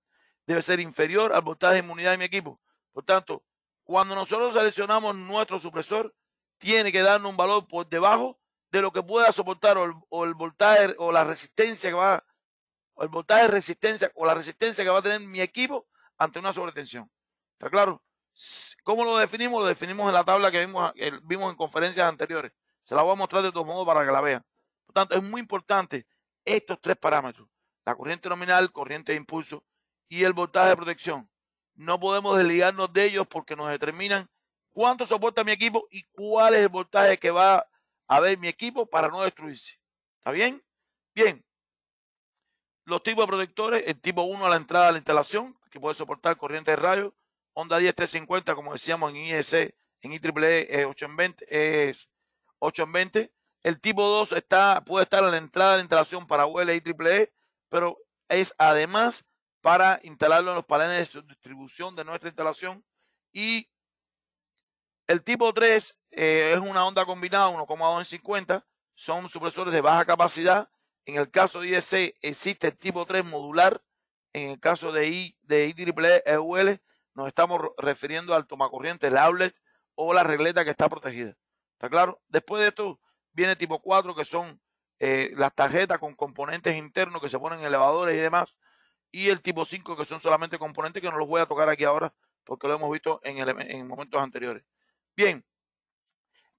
Speaker 1: debe ser inferior al voltaje de inmunidad de mi equipo. Por tanto, cuando nosotros seleccionamos nuestro supresor, tiene que darnos un valor por debajo de lo que pueda soportar o el, voltaje o la resistencia que va o el voltaje resistencia o la resistencia que va a tener mi equipo ante una sobretensión. ¿Está claro? ¿Cómo lo definimos? Lo definimos en la tabla que vimos, que vimos en conferencias anteriores. Se la voy a mostrar de todos modos para que la vean. Por tanto, es muy importante estos tres parámetros la corriente nominal, corriente de impulso y el voltaje de protección. No podemos desligarnos de ellos porque nos determinan cuánto soporta mi equipo y cuál es el voltaje que va a ver mi equipo para no destruirse. ¿Está bien? Bien. Los tipos de protectores, el tipo 1 a la entrada de la instalación, que puede soportar corriente de radio onda 10 10t50 como decíamos en IEC, en IEEE e, es 8 en 20. El tipo 2 está, puede estar a la entrada de la instalación para UL IEEE pero es además para instalarlo en los paneles de distribución de nuestra instalación. Y el tipo 3 eh, es una onda combinada, 1,250, son supresores de baja capacidad. En el caso de ISC existe el tipo 3 modular. En el caso de, I, de IEEE e nos estamos refiriendo al tomacorriente, el outlet o la regleta que está protegida. ¿Está claro? Después de esto viene tipo 4 que son eh, las tarjetas con componentes internos que se ponen en elevadores y demás, y el tipo 5 que son solamente componentes que no los voy a tocar aquí ahora porque lo hemos visto en, momentos anteriores. Bien,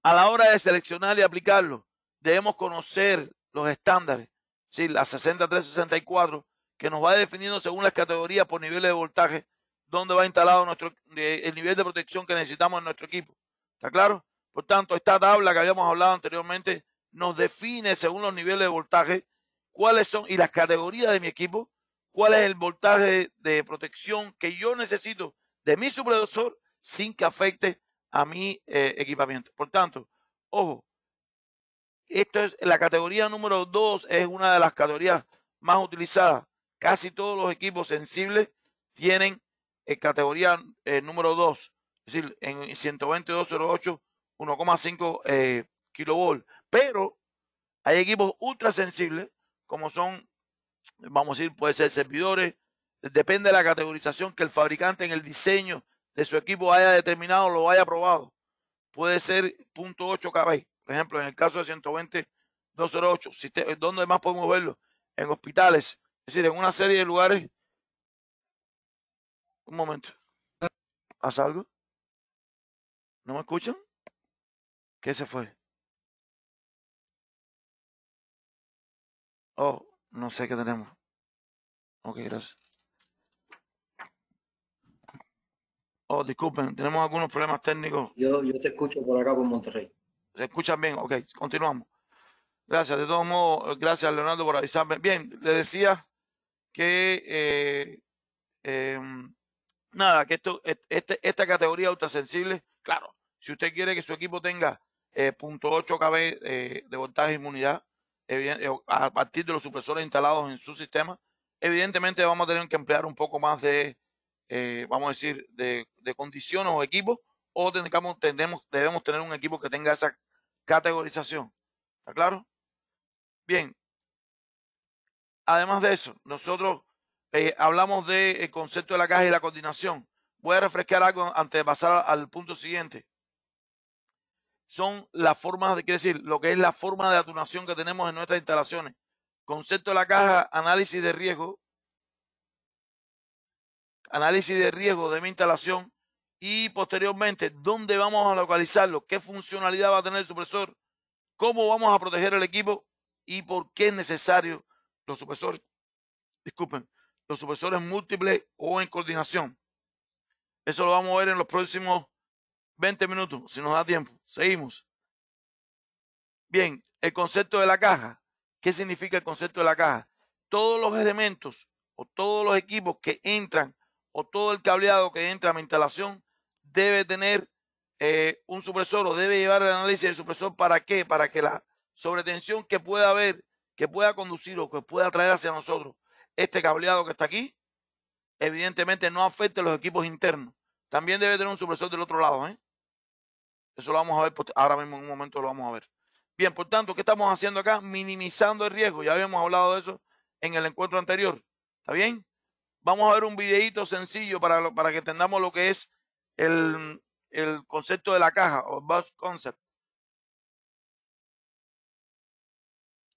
Speaker 1: a la hora de seleccionar y aplicarlo, debemos conocer los estándares, ¿sí? la 6364, que nos va definiendo según las categorías por niveles de voltaje, donde va instalado nuestro, el nivel de protección que necesitamos en nuestro equipo. ¿Está claro? Por tanto, esta tabla que habíamos hablado anteriormente nos define según los niveles de voltaje cuáles son y las categorías de mi equipo, cuál es el voltaje de protección que yo necesito de mi supervisor sin que afecte a mi eh, equipamiento. Por tanto, ojo, esto es la categoría número 2, es una de las categorías más utilizadas. Casi todos los equipos sensibles tienen eh, categoría eh, número 2, es decir, en 122.08, 1,5 kilovolt. Pero hay equipos ultra sensibles, como son, vamos a decir, puede ser servidores, depende de la categorización que el fabricante en el diseño de su equipo haya determinado, lo haya probado Puede ser .8 KB, por ejemplo, en el caso de 120 208, ¿dónde más podemos verlo? En hospitales, es decir, en una serie de lugares. Un momento. ¿Haz algo? ¿No me escuchan? ¿Qué se fue? Oh, no sé qué tenemos. Ok, gracias. Oh, disculpen, tenemos algunos problemas técnicos. Yo, yo te escucho por acá, por Monterrey. ¿Se escuchan bien? Ok, continuamos. Gracias, de todos modos, eh, gracias Leonardo por avisarme. Bien, le decía que eh, em, nada, que esto, este, esta categoría ultrasensible, claro, si usted quiere que su equipo tenga eh, 0.8 kb eh, de voltaje de inmunidad, eh, a partir de los supresores instalados en su sistema, evidentemente vamos a tener que emplear un poco más de, eh, vamos a decir, de, condiciones o equipos, o debemos tener un equipo que tenga esa categorización. ¿Está claro? Bien. Además de eso, nosotros eh, hablamos del concepto de la caja y la coordinación. Voy a refrescar algo antes de pasar al punto siguiente son las formas de, quiere decir, lo que es la forma de atunación que tenemos en nuestras instalaciones. Concepto de la caja, análisis de riesgo, análisis de riesgo de mi instalación y posteriormente dónde vamos a localizarlo, qué funcionalidad va a tener el supresor, cómo vamos a proteger el equipo y por qué es necesario los supresores, disculpen, los supresores múltiples o en coordinación. Eso lo vamos a ver en los próximos 20 minutos, si nos da tiempo. Seguimos. Bien, el concepto de la caja. ¿Qué significa el concepto de la caja? Todos los elementos o todos los equipos que entran o todo el cableado que entra a mi instalación debe tener eh, un supresor o debe llevar el análisis del supresor. ¿Para qué? Para que la sobretensión que pueda haber, que pueda conducir o que pueda traer hacia nosotros este cableado que está aquí, evidentemente no afecte a los equipos internos. También debe tener un supresor del otro lado, ¿eh? Eso lo vamos a ver ahora mismo en un momento lo vamos a ver. Bien, por tanto, ¿qué estamos haciendo acá? Minimizando el riesgo. Ya habíamos hablado de eso en el encuentro anterior. ¿Está bien? Vamos a ver un videíto sencillo para, para que entendamos lo que es el, el concepto de la caja o bus concept.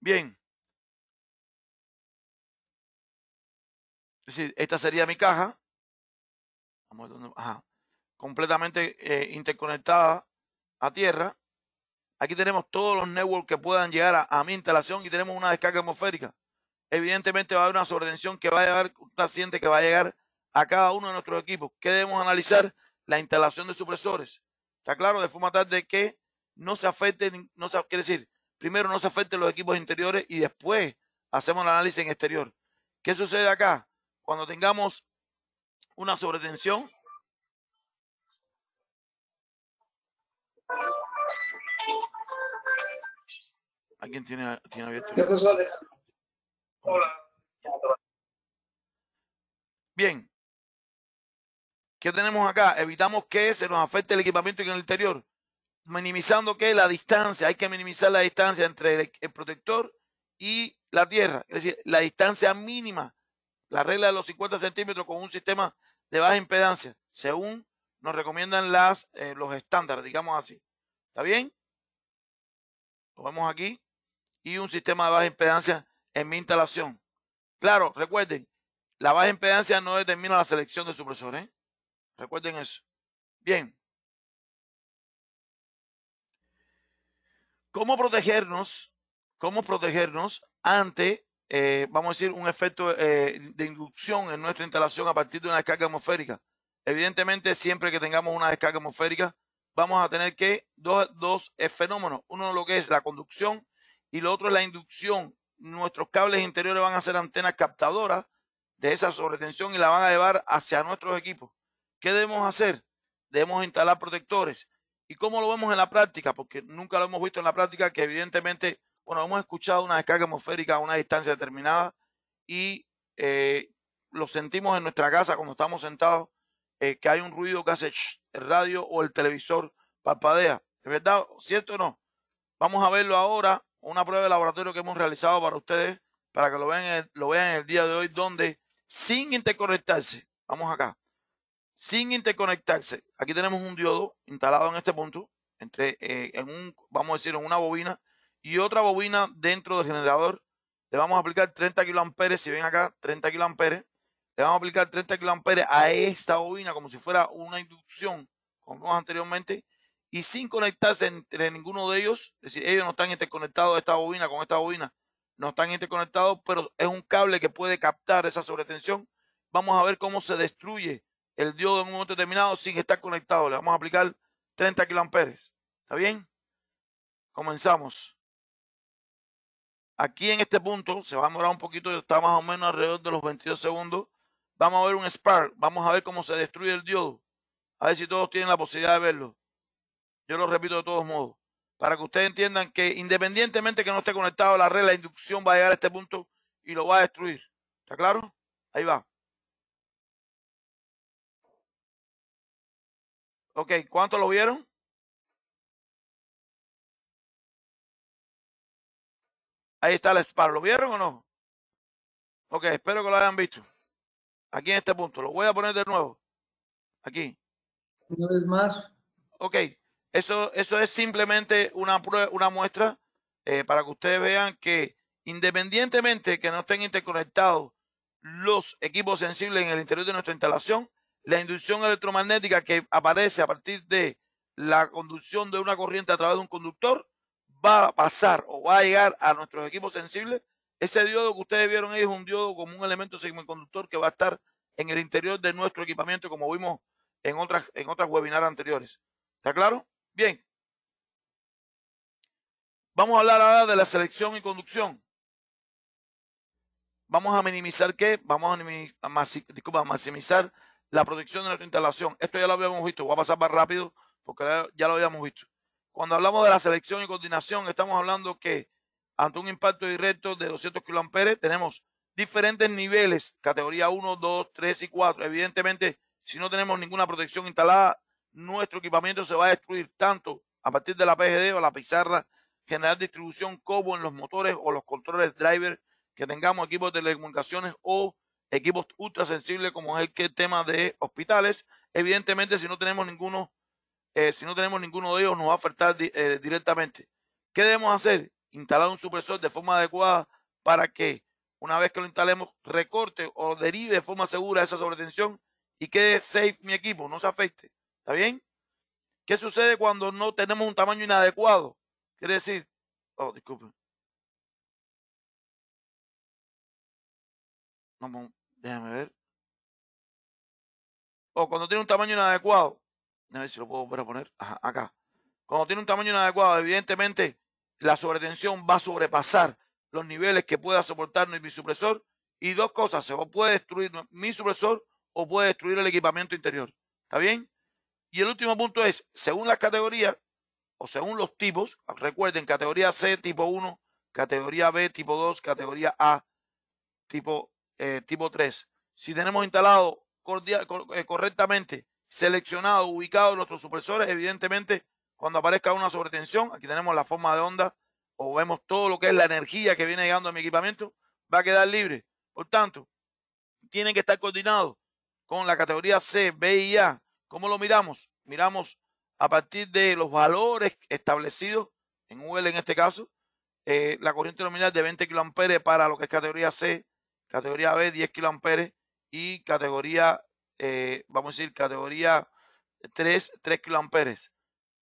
Speaker 1: Bien. Es decir, esta sería mi caja. completamente eh, interconectada a tierra. Aquí tenemos todos los networks que puedan llegar a, mi instalación y tenemos una descarga atmosférica. Evidentemente va a haber una sobretensión que va a llegar, un paciente que va a llegar a cada uno de nuestros equipos. ¿Qué debemos analizar? La instalación de supresores. Está claro, de forma tal de que no se afecten, no se, quiere decir, primero no se afecten los equipos interiores y después hacemos el análisis en exterior. ¿Qué sucede acá? Cuando tengamos una sobretensión, ¿Alguien tiene, abierto? Hola. Bien. ¿Qué tenemos acá? Evitamos que se nos afecte el equipamiento en el interior. Minimizando que la distancia, hay que minimizar la distancia entre el, protector y la tierra. Es decir, la distancia mínima, la regla de los 50 centímetros con un sistema de baja impedancia, según nos recomiendan las, eh, los estándares, digamos así. ¿Está bien? Lo vemos aquí y un sistema de baja impedancia en mi instalación. Claro, recuerden, la baja impedancia no determina la selección de supresor ¿eh? Recuerden eso. Bien. ¿Cómo protegernos? ¿Cómo protegernos ante, eh, vamos a decir, un efecto eh, de inducción en nuestra instalación a partir de una descarga atmosférica? Evidentemente, siempre que tengamos una descarga atmosférica, vamos a tener que dos, dos eh, fenómenos. Uno, lo que es la conducción y lo otro es la inducción. Nuestros cables interiores van a ser antenas captadoras de esa sobretensión y la van a llevar hacia nuestros equipos. ¿Qué debemos hacer? Debemos instalar protectores. ¿Y cómo lo vemos en la práctica? Porque nunca lo hemos visto en la práctica, que evidentemente, bueno, hemos escuchado una descarga atmosférica a una distancia determinada y eh, lo sentimos en nuestra casa cuando estamos sentados, eh, que hay un ruido que hace el radio o el televisor parpadea. ¿Es verdad? ¿Cierto o no? Vamos a verlo ahora una prueba de laboratorio que hemos realizado para ustedes, para que lo vean, lo vean el día de hoy, donde sin interconectarse, vamos acá, sin interconectarse, aquí tenemos un diodo instalado en este punto, entre, eh, en un, vamos a decir, en una bobina y otra bobina dentro del generador. Le vamos a aplicar 30 kiloamperes, si ven acá, 30 kiloamperes. Le vamos a aplicar 30 kiloamperes a esta bobina como si fuera una inducción, como vimos anteriormente, y sin conectarse entre ninguno de ellos, es decir, ellos no están interconectados esta bobina con esta bobina, no están interconectados, pero es un cable que puede captar esa sobretensión. Vamos a ver cómo se destruye el diodo en un momento determinado sin estar conectado. Le vamos a aplicar 30 kiloamperes. ¿Está bien? Comenzamos. Aquí en este punto se va a demorar un poquito, está más o menos alrededor de los 22 segundos. Vamos a ver un spark, vamos a ver cómo se destruye el diodo. A ver si todos tienen la posibilidad de verlo. Yo lo repito de todos modos, para que ustedes entiendan que independientemente que no esté conectado a la red, la inducción va a llegar a este punto y lo va a destruir. ¿Está claro? Ahí va. Ok, ¿cuánto lo vieron? Ahí está el SPAR, ¿Lo vieron o no? Ok, espero que lo hayan visto. Aquí en este punto. Lo voy a poner de nuevo. Aquí.
Speaker 2: Una vez más.
Speaker 1: Ok, eso, eso es simplemente una, una muestra eh, para que ustedes vean que independientemente que no estén interconectados los equipos sensibles en el interior de nuestra instalación, la inducción electromagnética que aparece a partir de la conducción de una corriente a través de un conductor va a pasar o va a llegar a nuestros equipos sensibles. Ese diodo que ustedes vieron ahí es un diodo como un elemento semiconductor que va a estar en el interior de nuestro equipamiento, como vimos en otras, en otras webinars anteriores. ¿Está claro? Bien. Vamos a hablar ahora de la selección y conducción. Vamos a minimizar qué? Vamos a, maximizar, la protección de nuestra instalación. Esto ya lo habíamos visto. Voy a pasar más rápido porque ya lo habíamos visto. Cuando hablamos de la selección y coordinación, estamos hablando que ante un impacto directo de 200 kiloamperes tenemos diferentes niveles, categoría 1, 2, 3 y 4. Evidentemente, si no tenemos ninguna protección instalada, nuestro equipamiento se va a destruir tanto a partir de la PGD o la pizarra general de distribución como en los motores o los controles driver que tengamos equipos de telecomunicaciones o equipos ultra sensibles como es el, que tema de hospitales. Evidentemente, si no tenemos ninguno, eh, si no tenemos ninguno de ellos, nos va a afectar eh, directamente. ¿Qué debemos hacer? Instalar un supresor de forma adecuada para que una vez que lo instalemos, recorte o derive de forma segura esa sobretensión y quede safe mi equipo, no se afecte. ¿Está bien? ¿Qué sucede cuando no tenemos un tamaño inadecuado? Quiere decir, oh, disculpe. déjame ver. O oh, cuando tiene un tamaño inadecuado. A ver si lo puedo poner. Ajá, acá. Cuando tiene un tamaño inadecuado, evidentemente la sobretensión va a sobrepasar los niveles que pueda soportar mi supresor. Y dos cosas, se puede destruir mi supresor o puede destruir el equipamiento interior. ¿Está bien? Y el último punto es, según las categorías o según los tipos, recuerden, categoría C tipo 1, categoría B tipo 2, categoría A tipo, eh, tipo 3. Si tenemos instalado eh, correctamente, seleccionado, ubicado nuestros supresores, evidentemente, cuando aparezca una sobretensión, aquí tenemos la forma de onda o vemos todo lo que es la energía que viene llegando a mi equipamiento, va a quedar libre. Por tanto, tienen que estar coordinados con la categoría C, B y A ¿Cómo lo miramos? Miramos a partir de los valores establecidos en UL en este caso, eh, la corriente nominal de 20 kiloamperes para lo que es categoría C, categoría B 10 kiloamperes y categoría, eh, vamos a decir, categoría 3, 3 kiloamperes.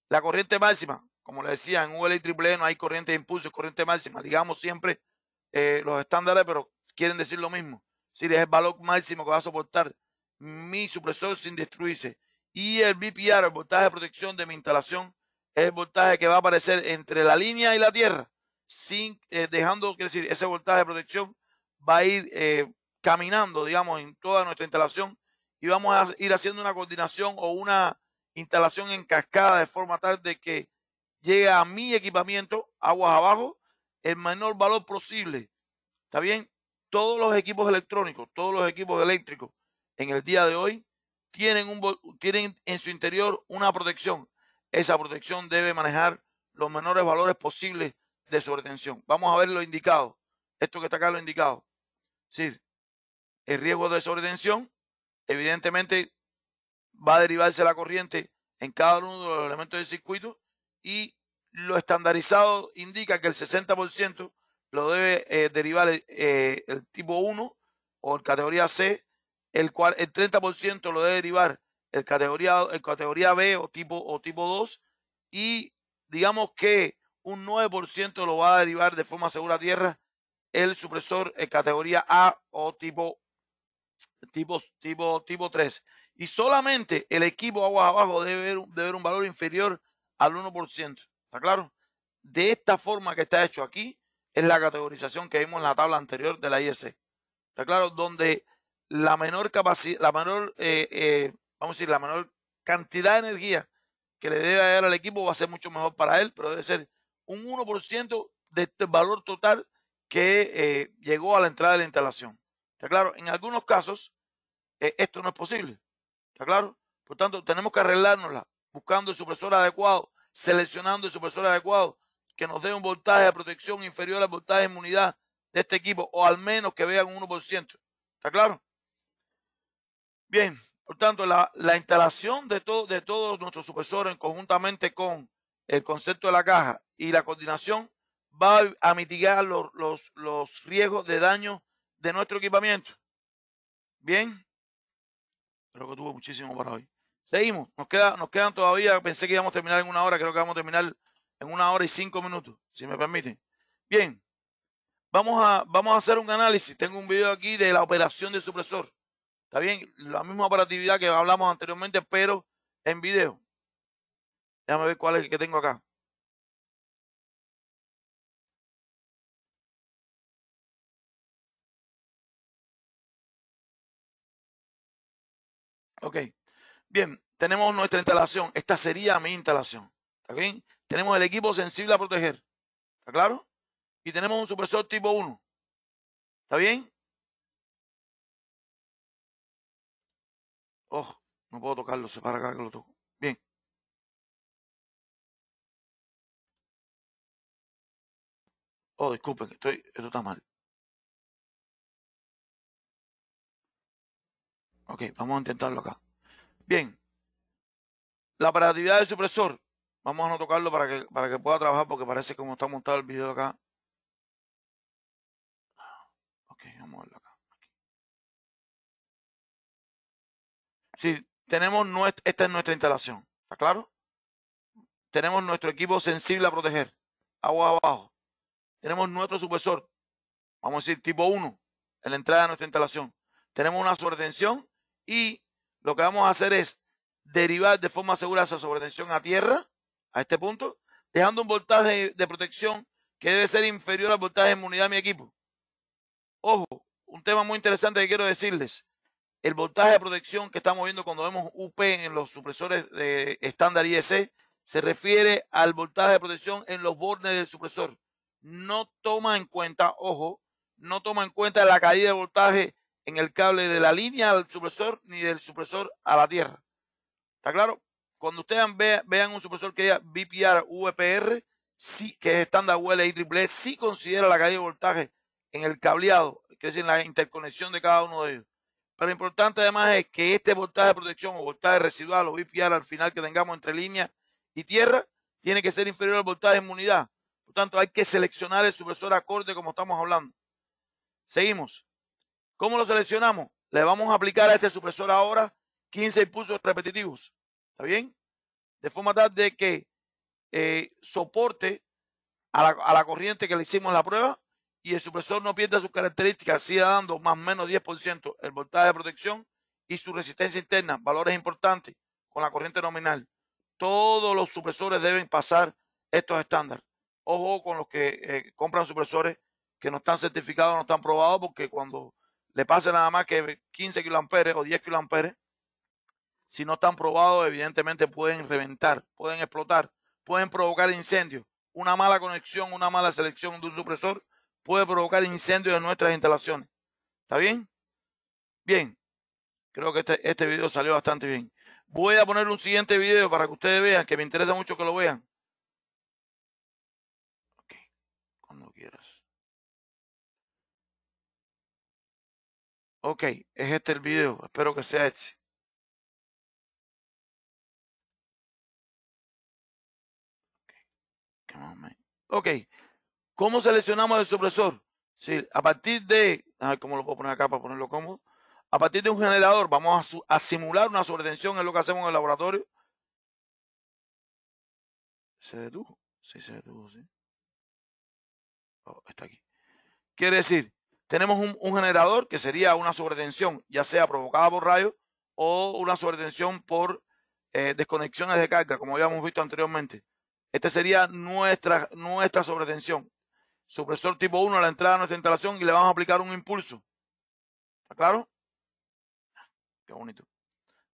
Speaker 1: La corriente máxima, como le decía, en UL y triple e no hay corriente de impulso, corriente máxima. Digamos siempre eh, los estándares, pero quieren decir lo mismo. Si es el valor máximo que va a soportar mi supresor sin destruirse. Y el VPR, el voltaje de protección de mi instalación, es el voltaje que va a aparecer entre la línea y la tierra, sin eh, dejando, que decir, ese voltaje de protección va a ir eh, caminando, digamos, en toda nuestra instalación y vamos a ir haciendo una coordinación o una instalación en cascada de forma tal de que llegue a mi equipamiento, aguas abajo, el menor valor posible. ¿Está bien? Todos los equipos electrónicos, todos los equipos eléctricos en el día de hoy tienen, un, tienen en su interior una protección. Esa protección debe manejar los menores valores posibles de sobretensión. Vamos a ver lo indicado. Esto que está acá lo indicado. Es decir, el riesgo de sobretensión, evidentemente, va a derivarse la corriente en cada uno de los elementos del circuito y lo estandarizado indica que el 60% lo debe eh, derivar eh, el tipo 1 o en categoría C el, cual, el 30% lo debe derivar el categoría, el categoría B o tipo, o tipo 2 y digamos que un 9% lo va a derivar de forma segura a tierra el supresor en categoría A o tipo, tipo, tipo, tipo 3. Y solamente el equipo aguas abajo debe ver, ver un valor inferior al 1%. ¿Está claro? De esta forma que está hecho aquí es la categorización que vimos en la tabla anterior de la ISE ¿Está claro? Donde la menor capacidad, la menor, eh, eh, vamos a decir, la menor cantidad de energía que le debe dar al equipo va a ser mucho mejor para él, pero debe ser un 1% de este valor total que eh, llegó a la entrada de la instalación. ¿Está claro? En algunos casos esto no es posible. ¿Está claro? Por tanto, tenemos que arreglárnosla buscando el supresor adecuado, seleccionando el supresor adecuado que nos dé un voltaje de protección inferior al voltaje de inmunidad de este equipo o al menos que vea un 1%. ¿Está claro? Bien, por tanto, la, instalación de, de todos nuestros supresores conjuntamente con el concepto de la caja y la coordinación va a mitigar los, los, riesgos de daño de nuestro equipamiento. Bien, creo que tuvo muchísimo para hoy. Seguimos, nos, queda, nos quedan todavía, pensé que íbamos a terminar en una hora, creo que vamos a terminar en una hora y cinco minutos, si me permiten. Bien, vamos a, vamos a hacer un análisis. Tengo un video aquí de la operación del supresor. Está bien, la misma operatividad que hablamos anteriormente, pero en video. Déjame ver cuál es el que tengo acá. Ok. Bien, tenemos nuestra instalación. Esta sería mi instalación. ¿Está bien? Tenemos el equipo sensible a proteger. ¿Está claro? Y tenemos un supresor tipo 1. ¿Está bien? Oh, no puedo tocarlo, se para acá que lo toco. Bien. Oh, disculpen, estoy, esto está mal. Ok, vamos a intentarlo acá. Bien. La operatividad del supresor. Vamos a no tocarlo para que, para que pueda trabajar porque parece como está montado el video acá. Si tenemos nuestra, esta es nuestra instalación, ¿está claro? Tenemos nuestro equipo sensible a proteger, agua abajo. Tenemos nuestro supersor, vamos a decir tipo 1, en la entrada de nuestra instalación. Tenemos una sobretensión y lo que vamos a hacer es derivar de forma segura esa sobretensión a tierra, a este punto, dejando un voltaje de protección que debe ser inferior al voltaje de inmunidad de mi equipo. Ojo, un tema muy interesante que quiero decirles el voltaje de protección que estamos viendo cuando vemos UP en los supresores de estándar IEC se refiere al voltaje de protección en los bornes del supresor. No toma en cuenta, ojo, no toma en cuenta la caída de voltaje en el cable de la línea al supresor ni del supresor a la tierra. ¿Está claro? Cuando ustedes vean, un supresor que haya VPR VPR, sí, que es estándar y triple, e, sí considera la caída de voltaje en el cableado, que es en la interconexión de cada uno de ellos. Pero lo importante además es que este voltaje de protección o voltaje residual o VPR al final que tengamos entre línea y tierra tiene que ser inferior al voltaje de inmunidad. Por tanto, hay que seleccionar el supresor acorde como estamos hablando. Seguimos. ¿Cómo lo seleccionamos? Le vamos a aplicar a este supresor ahora 15 impulsos repetitivos. ¿Está bien? De forma tal de que eh, soporte a la, a la corriente que le hicimos en la prueba y el supresor no pierda sus características, siga dando más o menos 10% el voltaje de protección y su resistencia interna, valores importantes con la corriente nominal. Todos los supresores deben pasar estos estándares. Ojo con los que eh, compran supresores que no están certificados, no están probados, porque cuando le pase nada más que 15 kiloamperes o 10 kiloamperes, si no están probados, evidentemente pueden reventar, pueden explotar, pueden provocar incendios. Una mala conexión, una mala selección de un supresor puede provocar incendios en nuestras instalaciones. ¿Está bien? Bien. Creo que este, este video salió bastante bien. Voy a poner un siguiente video para que ustedes vean, que me interesa mucho que lo vean. Ok, cuando quieras. Ok, es este el video. Espero que sea este. Ok. ¿Cómo seleccionamos el supresor? Sí, a partir de, cómo lo puedo poner acá para ponerlo cómodo. A partir de un generador vamos a, simular una sobretensión, es lo que hacemos en el laboratorio. ¿Se detuvo? Sí, se detuvo, sí. Oh, está aquí. Quiere decir, tenemos un, generador que sería una sobretensión, ya sea provocada por rayos o una sobretensión por eh, desconexiones de carga, como habíamos visto anteriormente. Esta sería nuestra, nuestra sobretensión. Supresor tipo 1 a la entrada de nuestra instalación y le vamos a aplicar un impulso. ¿Está claro? Qué bonito.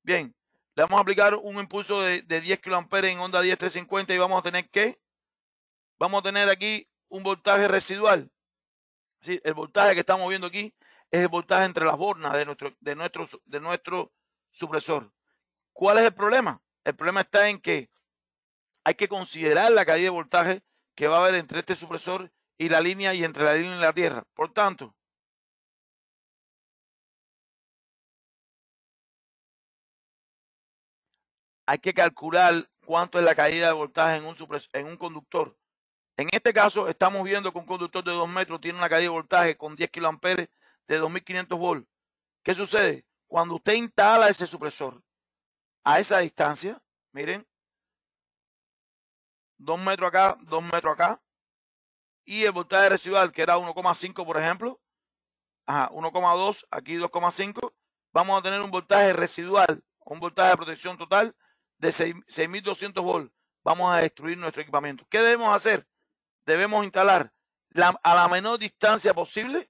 Speaker 1: Bien, le vamos a aplicar un impulso de, 10 kA en onda 10350 y vamos a tener que, vamos a tener aquí un voltaje residual. Sí, el voltaje que estamos viendo aquí es el voltaje entre las bornas de nuestro, de nuestro, de nuestro supresor. ¿Cuál es el problema? El problema está en que hay que considerar la caída de voltaje que va a haber entre este supresor y la línea y entre la línea y la tierra. Por tanto, hay que calcular cuánto es la caída de voltaje en un, conductor. En este caso, estamos viendo que un conductor de 2 metros tiene una caída de voltaje con 10 kiloamperes de 2500 volts. ¿Qué sucede? Cuando usted instala ese supresor a esa distancia, miren, 2 metros acá, 2 metros acá, y el voltaje residual, que era 1,5, por ejemplo, 1,2, aquí 2,5, vamos a tener un voltaje residual, un voltaje de protección total de 6.200 volts. Vamos a destruir nuestro equipamiento. ¿Qué debemos hacer? Debemos instalar a la menor distancia posible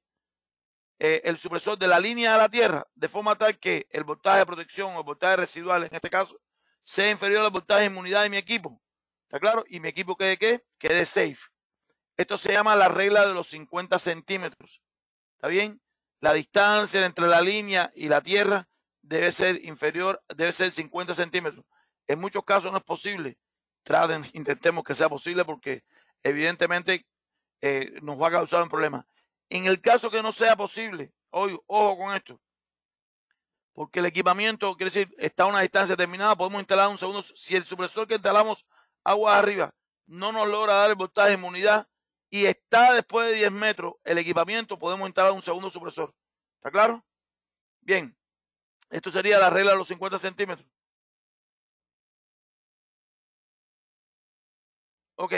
Speaker 1: eh, el supresor de la línea a la tierra, de forma tal que el voltaje de protección o el voltaje residual, en este caso, sea inferior al voltaje de inmunidad de mi equipo. ¿Está claro? Y mi equipo quede qué? Quede safe. Esto se llama la regla de los 50 centímetros. ¿Está bien? La distancia entre la línea y la tierra debe ser inferior, debe ser 50 centímetros. En muchos casos no es posible. Traten, intentemos que sea posible porque evidentemente eh, nos va a causar un problema. En el caso que no sea posible, ojo, ojo con esto, porque el equipamiento, quiere decir, está a una distancia determinada, podemos instalar un segundo. Si el supresor que instalamos agua arriba no nos logra dar el voltaje de inmunidad, y está después de 10 metros el equipamiento, podemos entrar a un segundo supresor. ¿Está claro? Bien. Esto sería la regla de los 50 centímetros. Ok,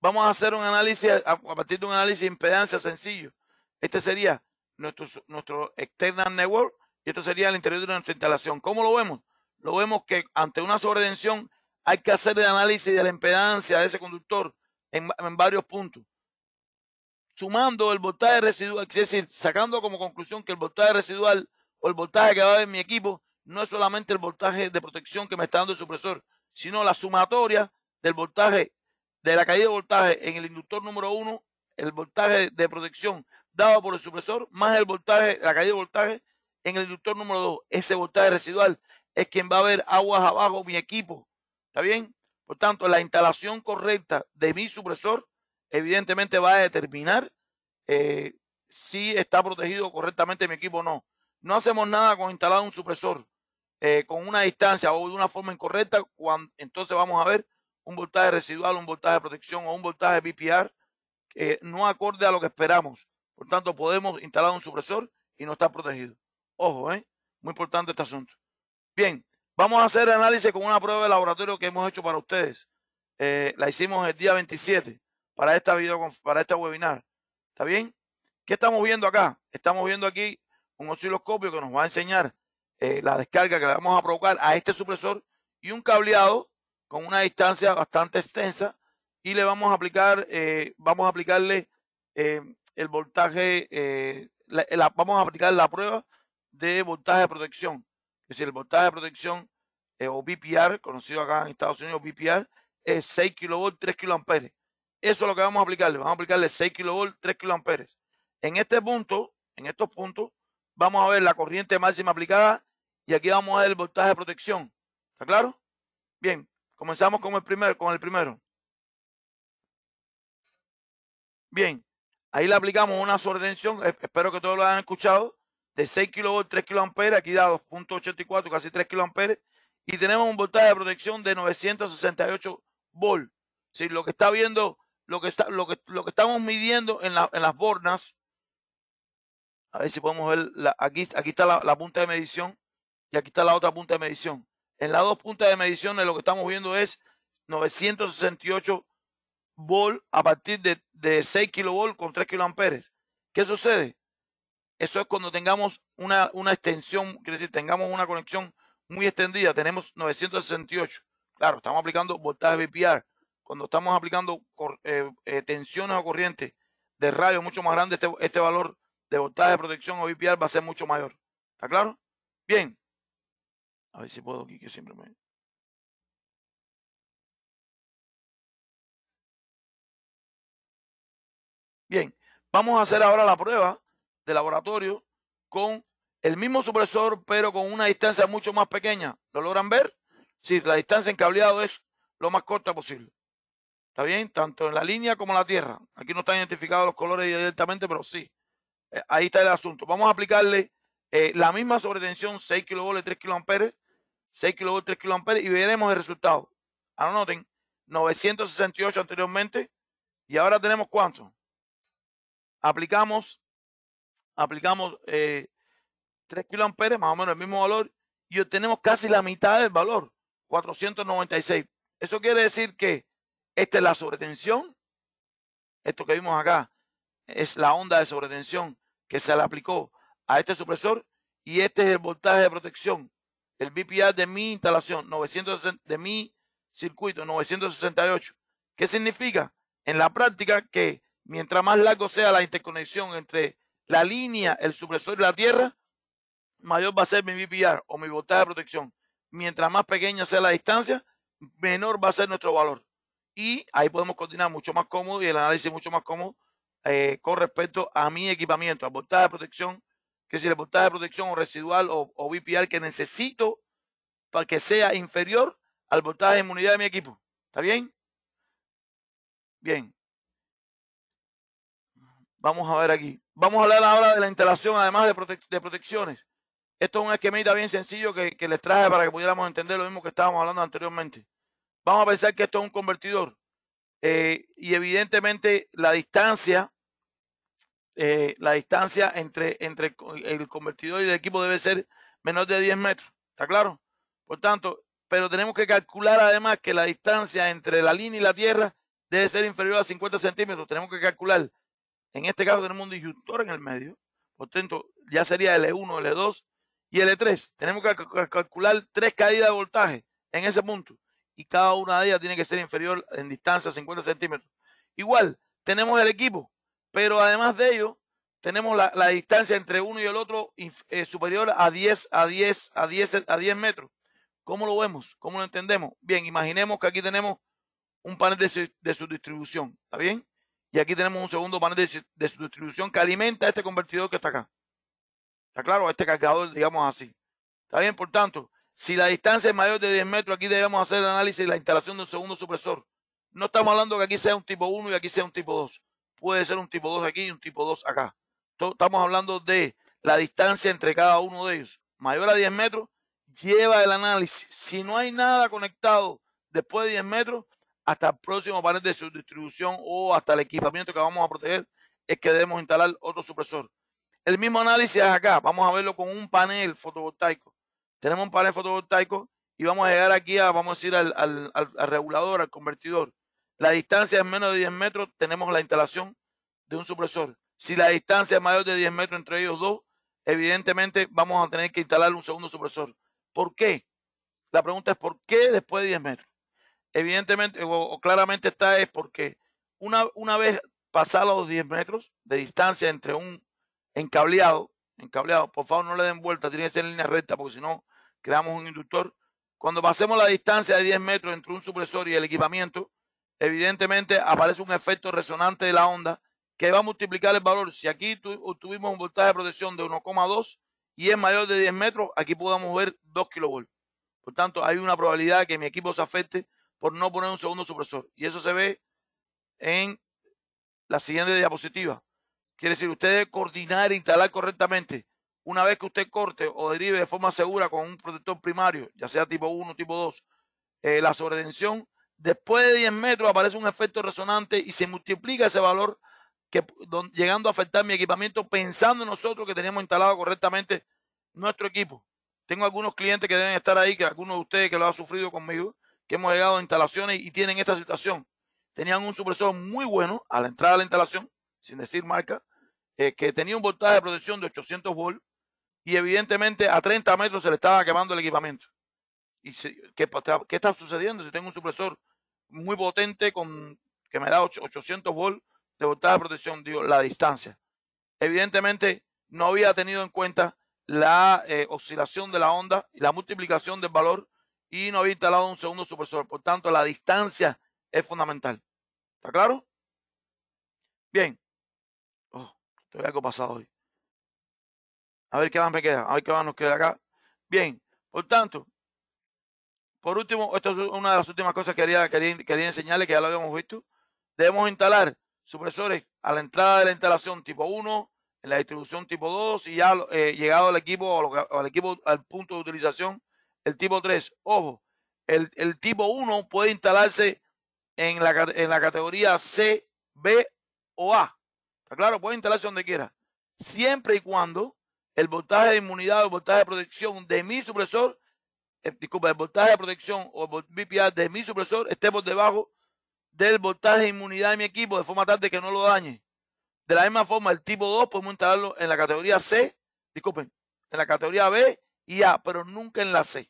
Speaker 1: vamos a hacer un análisis, a partir de un análisis de impedancia sencillo. Este sería nuestro, nuestro external network y esto sería el interior de nuestra instalación. ¿Cómo lo vemos? Lo vemos que ante una sobredensión hay que hacer el análisis de la impedancia de ese conductor en varios puntos sumando el voltaje residual, es decir, sacando como conclusión que el voltaje residual o el voltaje que va a haber en mi equipo no es solamente el voltaje de protección que me está dando el supresor, sino la sumatoria del voltaje, de la caída de voltaje en el inductor número uno, el voltaje de protección dado por el supresor, más el voltaje, la caída de voltaje en el inductor número 2. Ese voltaje residual es quien va a ver aguas abajo mi equipo. ¿Está bien? Por tanto, la instalación correcta de mi supresor evidentemente va a determinar eh, si está protegido correctamente mi equipo o no. No hacemos nada con instalar un supresor eh, con una distancia o de una forma incorrecta, entonces vamos a ver un voltaje residual, un voltaje de protección o un voltaje BPR que no acorde a lo que esperamos. Por tanto, podemos instalar un supresor y no está protegido. Ojo, ¿eh? Muy importante este asunto. Bien, vamos a hacer análisis con una prueba de laboratorio que hemos hecho para ustedes. Eh, la hicimos el día 27 para, esta video, para este webinar. ¿Está bien? ¿Qué estamos viendo acá? Estamos viendo aquí un osciloscopio que nos va a enseñar eh, la descarga que le vamos a provocar a este supresor y un cableado con una distancia bastante extensa y le vamos a aplicar, eh, vamos a aplicarle eh, el voltaje, la, vamos a aplicar la prueba de voltaje de protección. Es decir, el voltaje de protección o VPR, conocido acá en Estados Unidos VPR es 6 kV, 3 kA. Eso es lo que vamos a aplicarle. Vamos a aplicarle 6 kV, 3 kA. En este punto, en estos puntos, vamos a ver la corriente máxima aplicada y aquí vamos a ver el voltaje de protección. ¿Está claro? Bien, comenzamos con el primero, con el primero. Bien, ahí le aplicamos una sobretensión, eh, espero que todos lo hayan escuchado, de 6 kV, 3 kA, aquí da 2.84, casi 3 kA, y tenemos un voltaje de protección de 968 volt. Si lo que está viendo lo que, está, lo lo que estamos midiendo en, las bornas. A ver si podemos ver, la, aquí, aquí está la, punta de medición y aquí está la otra punta de medición. En las dos puntas de medición lo que estamos viendo es 968 volt a partir de, de 6 kilovolt con 3 kiloamperes. ¿Qué sucede? Eso es cuando tengamos una, una extensión, quiere decir, tengamos una conexión muy extendida, tenemos 968. Claro, estamos aplicando voltaje VPR, cuando estamos aplicando eh, eh, tensiones o corrientes de radio mucho más grande, este, este valor de voltaje de protección o VPR va a ser mucho mayor. ¿Está claro? Bien. A ver si puedo aquí, que siempre me... Bien, vamos a hacer ahora la prueba de laboratorio con el mismo supresor, pero con una distancia mucho más pequeña. ¿Lo logran ver? Sí, la distancia en cableado es lo más corta posible. ¿Está bien? Tanto en la línea como en la tierra. Aquí no están identificados los colores directamente, pero sí. Eh, ahí está el asunto. Vamos a aplicarle eh, la misma sobretensión, 6 kV, 3 kiloamperes, 6 kV, 3 kiloamperes, y veremos el resultado. Anoten, 968 anteriormente, y ahora tenemos cuánto. Aplicamos, aplicamos 3 eh, kiloamperes, más o menos el mismo valor, y obtenemos casi la mitad del valor, 496. Eso quiere decir que esta es la sobretensión. Esto que vimos acá es la onda de sobretensión que se le aplicó a este supresor y este es el voltaje de protección, el VPR de mi instalación, 960, de mi circuito, 968. ¿Qué significa? En la práctica que mientras más largo sea la interconexión entre la línea, el supresor y la tierra, mayor va a ser mi VPR o mi voltaje de protección. Mientras más pequeña sea la distancia, menor va a ser nuestro valor y ahí podemos coordinar mucho más cómodo y el análisis mucho más cómodo eh, con respecto a mi equipamiento, a voltaje de protección, que si el voltaje de protección o residual o, VPR que necesito para que sea inferior al voltaje de inmunidad de mi equipo. ¿Está bien? Bien. Vamos a ver aquí. Vamos a hablar ahora de la instalación, además de, protecciones. Esto es un esquemita bien sencillo que les traje para que pudiéramos entender lo mismo que estábamos hablando anteriormente vamos a pensar que esto es un convertidor. Eh, y evidentemente la distancia, eh, la distancia entre, entre el convertidor y el equipo debe ser menor de 10 metros, ¿está claro? Por tanto, pero tenemos que calcular además que la distancia entre la línea y la tierra debe ser inferior a 50 centímetros. Tenemos que calcular. En este caso tenemos un disyuntor en el medio. Por tanto, ya sería L1, e L2 e y L3. E tenemos que calcular tres caídas de voltaje en ese punto y cada una de ellas tiene que ser inferior en distancia a 50 centímetros. Igual, tenemos el equipo, pero además de ello, tenemos la, distancia entre uno y el otro eh, superior a 10, a 10, a 10, a 10 metros. ¿Cómo lo vemos? ¿Cómo lo entendemos? Bien, imaginemos que aquí tenemos un panel de, subdistribución, ¿está bien? Y aquí tenemos un segundo panel de, de subdistribución que alimenta a este convertidor que está acá. ¿Está claro? A este cargador, digamos así. ¿Está bien? Por tanto, si la distancia es mayor de 10 metros, aquí debemos hacer el análisis de la instalación de un segundo supresor. No estamos hablando que aquí sea un tipo 1 y aquí sea un tipo 2. Puede ser un tipo 2 aquí y un tipo 2 acá. Estamos hablando de la distancia entre cada uno de ellos. Mayor a 10 metros, lleva el análisis. Si no hay nada conectado después de 10 metros, hasta el próximo panel de subdistribución o hasta el equipamiento que vamos a proteger, es que debemos instalar otro supresor. El mismo análisis acá. Vamos a verlo con un panel fotovoltaico. Tenemos un panel fotovoltaico y vamos a llegar aquí a, vamos a ir al, regulador, al convertidor. La distancia es menos de 10 metros, tenemos la instalación de un supresor. Si la distancia es mayor de 10 metros entre ellos dos, evidentemente vamos a tener que instalar un segundo supresor. ¿Por qué? La pregunta es ¿por qué después de 10 metros? Evidentemente o, claramente está es porque una, una vez pasados los 10 metros de distancia entre un encableado, encableado, por favor no le den vuelta, tiene que ser en línea recta porque si no creamos un inductor. Cuando pasemos la distancia de 10 metros entre un supresor y el equipamiento, evidentemente aparece un efecto resonante de la onda que va a multiplicar el valor. Si aquí tuvimos un voltaje de protección de 1,2 y es mayor de 10 metros, aquí podamos ver 2 kilovolts. Por tanto, hay una probabilidad de que mi equipo se afecte por no poner un segundo supresor. Y eso se ve en la siguiente diapositiva. Quiere decir, ustedes coordinar e instalar correctamente una vez que usted corte o derive de forma segura con un protector primario, ya sea tipo 1, tipo 2, eh, la sobretensión, después de 10 metros aparece un efecto resonante y se multiplica ese valor que llegando a afectar mi equipamiento pensando nosotros que teníamos instalado correctamente nuestro equipo. Tengo algunos clientes que deben estar ahí, que algunos de ustedes que lo han sufrido conmigo, que hemos llegado a instalaciones y tienen esta situación. Tenían un supresor muy bueno a la entrada de la instalación, sin decir marca, eh, que tenía un voltaje de protección de 800 volts, y evidentemente a 30 metros se le estaba quemando el equipamiento. ¿Y ¿qué, está sucediendo? Si tengo un supresor muy potente con, que me da 800 volts de voltaje de protección, digo, la distancia. Evidentemente no había tenido en cuenta la eh, oscilación de la onda y la multiplicación del valor y no había instalado un segundo supresor. Por tanto, la distancia es fundamental. ¿Está claro? Bien. Oh, que algo pasado hoy. A ver qué más me queda, a ver qué más nos queda acá. Bien, por tanto, por último, esta es una de las últimas cosas que quería, quería, quería enseñarles, que ya lo habíamos visto. Debemos instalar supresores a la entrada de la instalación tipo 1, en la distribución tipo 2 y ya eh, llegado al equipo, al equipo, al punto de utilización, el tipo 3. Ojo, el, tipo 1 puede instalarse en la, en la categoría C, B o A. ¿Está claro? Puede instalarse donde quiera. Siempre y cuando el voltaje de inmunidad o voltaje de protección de mi supresor, eh, disculpen, el voltaje de protección o el de mi supresor esté por debajo del voltaje de inmunidad de mi equipo de forma tal de que no lo dañe. De la misma forma, el tipo 2 podemos instalarlo en la categoría C, disculpen, en la categoría B y A, pero nunca en la C.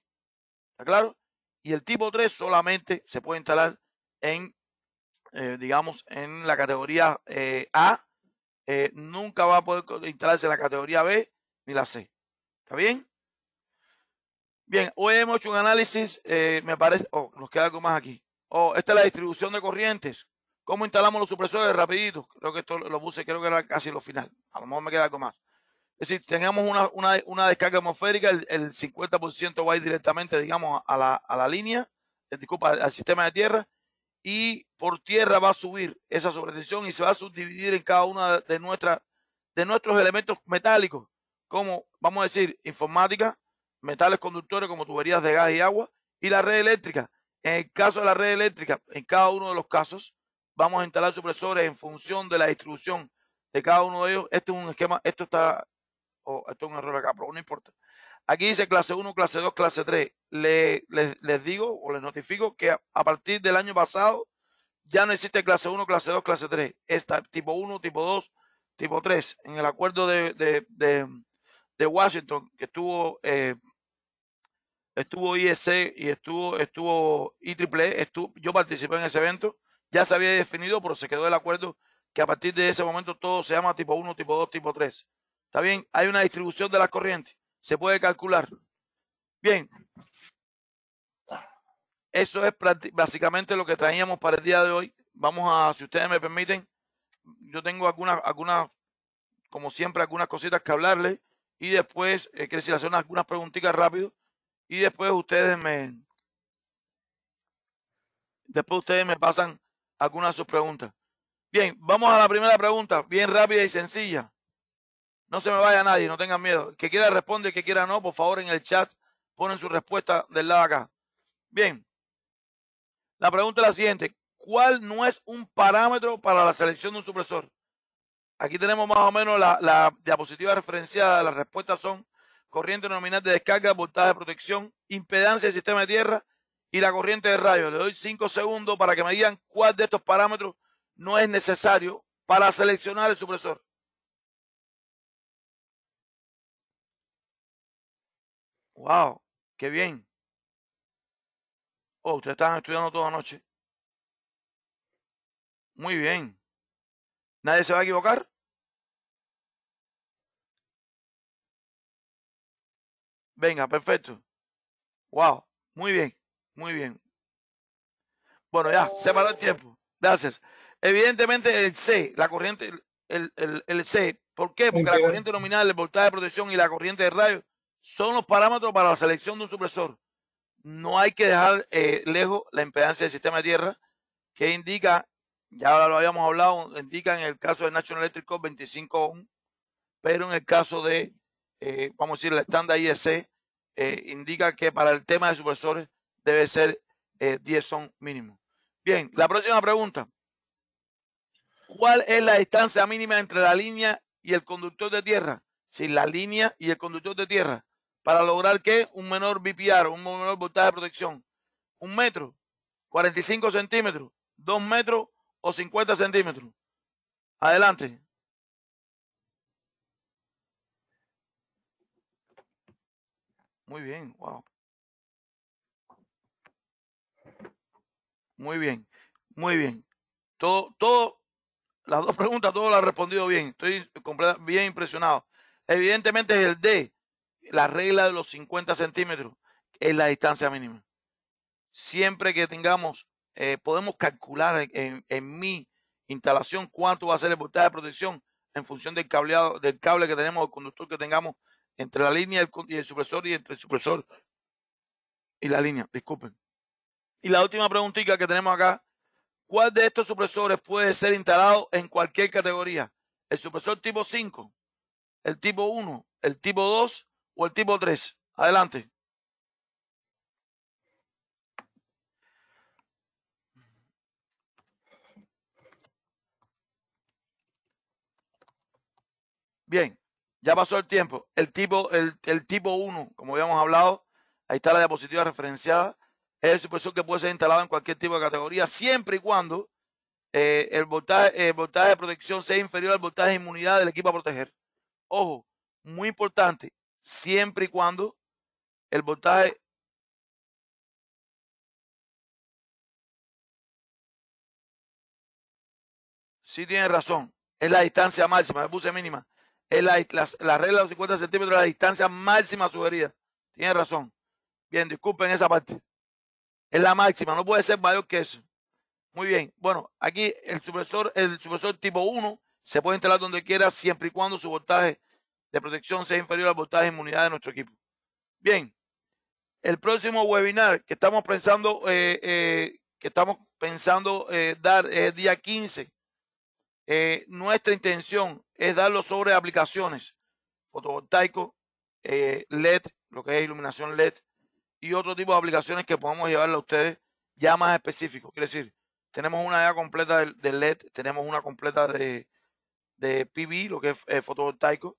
Speaker 1: ¿Está claro? Y el tipo 3 solamente se puede instalar en, eh, digamos, en la categoría eh, A. nunca va a poder instalarse en la categoría B ni la C. ¿Está bien? Bien, hoy hemos hecho un análisis, eh, me parece, oh, nos queda algo más aquí. Oh, esta es la distribución de corrientes. ¿Cómo instalamos los supresores? Rapidito. Creo que esto lo puse, creo que era casi lo final. A lo mejor me queda algo más. Es decir, tengamos una, descarga atmosférica, el, 50% va a ir directamente, digamos, a la, a la línea, eh, disculpa, al sistema de tierra, y por tierra va a subir esa sobretensión y se va a subdividir en cada una de, nuestra, de nuestros elementos metálicos como, vamos a decir, informática, metales conductores como tuberías de gas y agua y la red eléctrica. En el caso de la red eléctrica, en cada uno de los casos, vamos a instalar supresores en función de la distribución de cada uno de ellos. Este es un esquema, esto está, o esto es un error acá, pero no importa. Aquí dice clase 1, clase 2, clase 3. Le, les, les digo o les notifico que a, partir del año pasado ya no existe clase 1, clase 2, clase 3. Está tipo 1, tipo 2, tipo 3. En el acuerdo de de Washington, que estuvo, eh, estuvo IEC y estuvo, estuvo IEEE, estuvo, yo participé en ese evento, ya se había definido, pero se quedó el acuerdo que a partir de ese momento todo se llama tipo 1, tipo 2, tipo 3. ¿Está bien? Hay una distribución de las corrientes, se puede calcular. Bien, eso es básicamente lo que traíamos para el día de hoy. Vamos a, si ustedes me permiten, yo tengo algunas, algunas, como siempre, algunas cositas que hablarles. Y después, eh, que si le hacen algunas preguntitas rápido. Y después ustedes me. Después ustedes me pasan algunas de sus preguntas. Bien, vamos a la primera pregunta, bien rápida y sencilla. No se me vaya nadie, no tengan miedo. Que quiera responde, que quiera no, por favor en el chat ponen su respuesta del lado acá. Bien, la pregunta es la siguiente. ¿Cuál no es un parámetro para la selección de un supresor? Aquí tenemos más o menos la, diapositiva referenciada. Las respuestas son corriente nominal de descarga, voltaje de protección, impedancia del sistema de tierra y la corriente de radio, Le doy cinco segundos para que me digan cuál de estos parámetros no es necesario para seleccionar el supresor. Wow, qué bien. Oh, ustedes estaban estudiando toda la noche. Muy bien. ¿Nadie se va a equivocar? Venga, perfecto. Wow, muy bien, muy bien. Bueno, ya, se paró el tiempo. Gracias. Evidentemente el C, la corriente, el, el, el C, ¿por qué? Porque la corriente nominal, el voltaje de protección y la corriente de radio son los parámetros para la selección de un supresor. No hay que dejar eh, lejos la impedancia del sistema de tierra, que indica ya lo habíamos hablado, indica en el caso de National Electric 25 ohm, pero en el caso de, eh, vamos a decir, la estándar IEC, eh, indica que para el tema de supresores debe ser 10 eh, ohm mínimo. Bien, la próxima pregunta. ¿Cuál es la distancia mínima entre la línea y el conductor de tierra? Si la línea y el conductor de tierra, para lograr que un menor VPR, un menor voltaje de protección, un metro, 45 centímetros, dos metros, o 50 centímetros. Adelante. Muy bien, wow. Muy bien, muy bien. Todo, todo, las dos preguntas, todo lo ha respondido bien. Estoy bien impresionado. Evidentemente es el D, la regla de los 50 centímetros, es la distancia mínima. Siempre que tengamos eh, podemos calcular en, mi instalación cuánto va a ser el voltaje de protección en función del cableado, del cable que tenemos, el conductor que tengamos entre la línea y el supresor y entre el supresor y la línea, disculpen. Y la última preguntita que tenemos acá, ¿cuál de estos supresores puede ser instalado en cualquier categoría? ¿El supresor tipo 5, el tipo 1, el tipo 2 o el tipo 3? Adelante. Bien, ya pasó el tiempo. El tipo, el, tipo 1, como habíamos hablado, ahí está la diapositiva referenciada, es el supresor que puede ser instalado en cualquier tipo de categoría, siempre y cuando eh, el, voltaje, el voltaje de protección sea inferior al voltaje de inmunidad del equipo a proteger. Ojo, muy importante, siempre y cuando el voltaje sí tiene razón. Es la distancia máxima, me puse mínima es la, regla de los 50 centímetros, la distancia máxima sugerida. Tiene razón. Bien, disculpen esa parte. Es la máxima, no puede ser mayor que eso. Muy bien. Bueno, aquí el supresor, el supresor tipo 1 se puede instalar donde quiera siempre y cuando su voltaje de protección sea inferior al voltaje de inmunidad de nuestro equipo. Bien, el próximo webinar que estamos pensando, eh, eh, que estamos pensando eh, dar es el día 15. nuestra intención es darlo sobre aplicaciones fotovoltaico, eh, LED, lo que es iluminación LED y otro tipo de aplicaciones que podemos llevarle a ustedes ya más específicos. Quiere decir, tenemos una idea completa de, LED, tenemos una completa de, de PV, lo que es eh, fotovoltaico.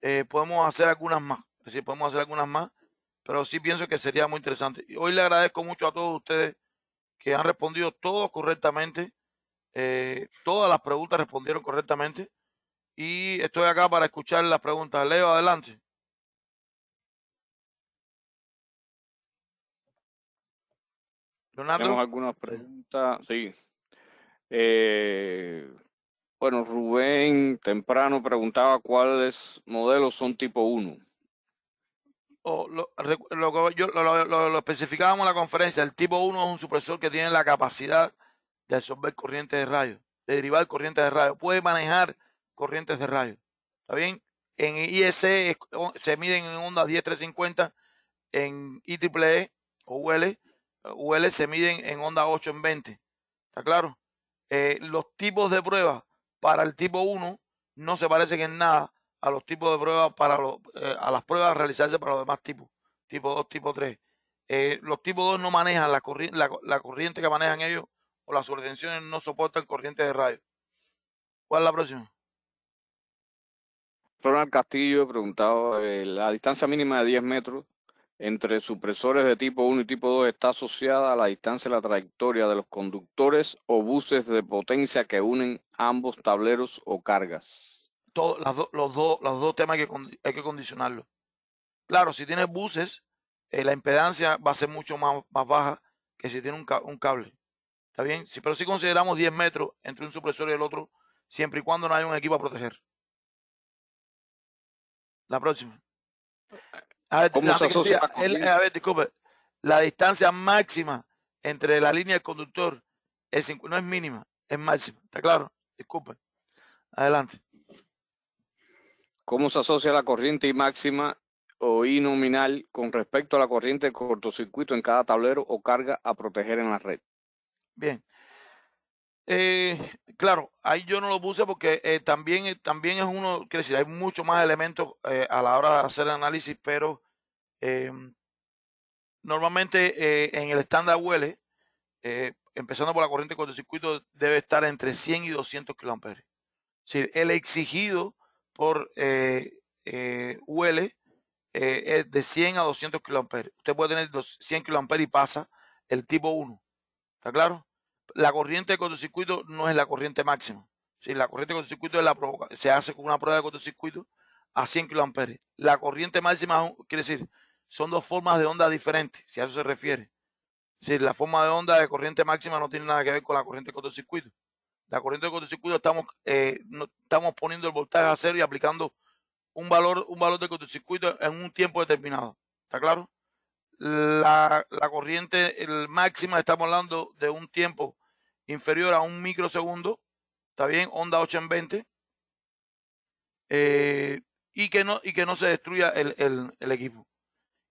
Speaker 1: Eh, podemos hacer algunas más, es podemos hacer algunas más, pero sí pienso que sería muy interesante. hoy le agradezco mucho a todos ustedes que han respondido todos correctamente. todas las preguntas respondieron correctamente y estoy acá para escuchar las preguntas. Leo, adelante. Tenemos algunas
Speaker 2: preguntas, sí. Eh, bueno, Rubén temprano preguntaba cuáles modelos son tipo 1. lo,
Speaker 1: lo, lo, especificábamos en la conferencia. El tipo 1 es un supresor que tiene la capacidad de absorber corriente de rayos, de derivar corriente de rayos. Puede manejar corrientes de radio. ¿Está bien? En IEC se miden en onda 10350, en IEEE e o UL, UL se miden en onda 8 en 20. ¿Está claro? Eh, los tipos de pruebas para el tipo 1 no se parecen en nada a los tipos de pruebas para los, eh, a las pruebas realizarse para los demás tipos, tipo 2, tipo 3. Eh, los tipos 2 no manejan la, corriente que manejan ellos o las sustenciones no soportan corriente de radio. ¿Cuál es la próxima?
Speaker 2: Ronald Castillo preguntaba, eh, ¿la distancia mínima de 10 metros entre supresores de tipo 1 y tipo 2 está asociada a la distancia de la trayectoria de los conductores o buses de potencia que unen ambos tableros o cargas?
Speaker 1: los, dos temas hay que, hay que condicionarlo. Claro, si tiene buses, eh, la impedancia va a ser mucho más, más baja que si tiene un, cable. ¿Está bien? pero si consideramos 10 metros entre un supresor y el otro, siempre y cuando no haya un equipo a proteger. La próxima. disculpe. La distancia máxima entre la línea el conductor es, no es mínima, es máxima. ¿Está claro? Disculpe. Adelante.
Speaker 2: ¿Cómo se asocia la corriente y máxima o I nominal con respecto a la corriente de cortocircuito en cada tablero o carga a proteger en la red?
Speaker 1: Bien. Eh, claro, ahí yo no lo puse porque eh, también, eh, también es uno, quiere decir, hay muchos más elementos eh, a la hora de hacer el análisis, pero normalmente en el estándar UL, empezando por la corriente cortocircuito, debe estar entre 100 y 200 kiloamperes. Si el exigido por UL es de 100 a 200 kiloamperes. Usted puede tener 100 kiloamperes y pasa el tipo 1. ¿Está claro? la corriente de cortocircuito no es la corriente máxima. Si la corriente de cortocircuito se hace con una prueba de cortocircuito a 100 kiloamperes. La corriente máxima, quiere decir, son dos formas de onda diferentes, si a eso se refiere. Si la forma de onda de corriente máxima no tiene nada que ver con la corriente de cortocircuito. La corriente de cortocircuito estamos, eh, estamos poniendo el voltaje a cero y aplicando un valor, un valor de cortocircuito en un tiempo determinado. ¿Está claro? la, corriente el máxima, estamos hablando de un tiempo inferior a un microsegundo, ¿está bien? Onda 8 en 20. Eh, y, que no, y que no se destruya el, equipo.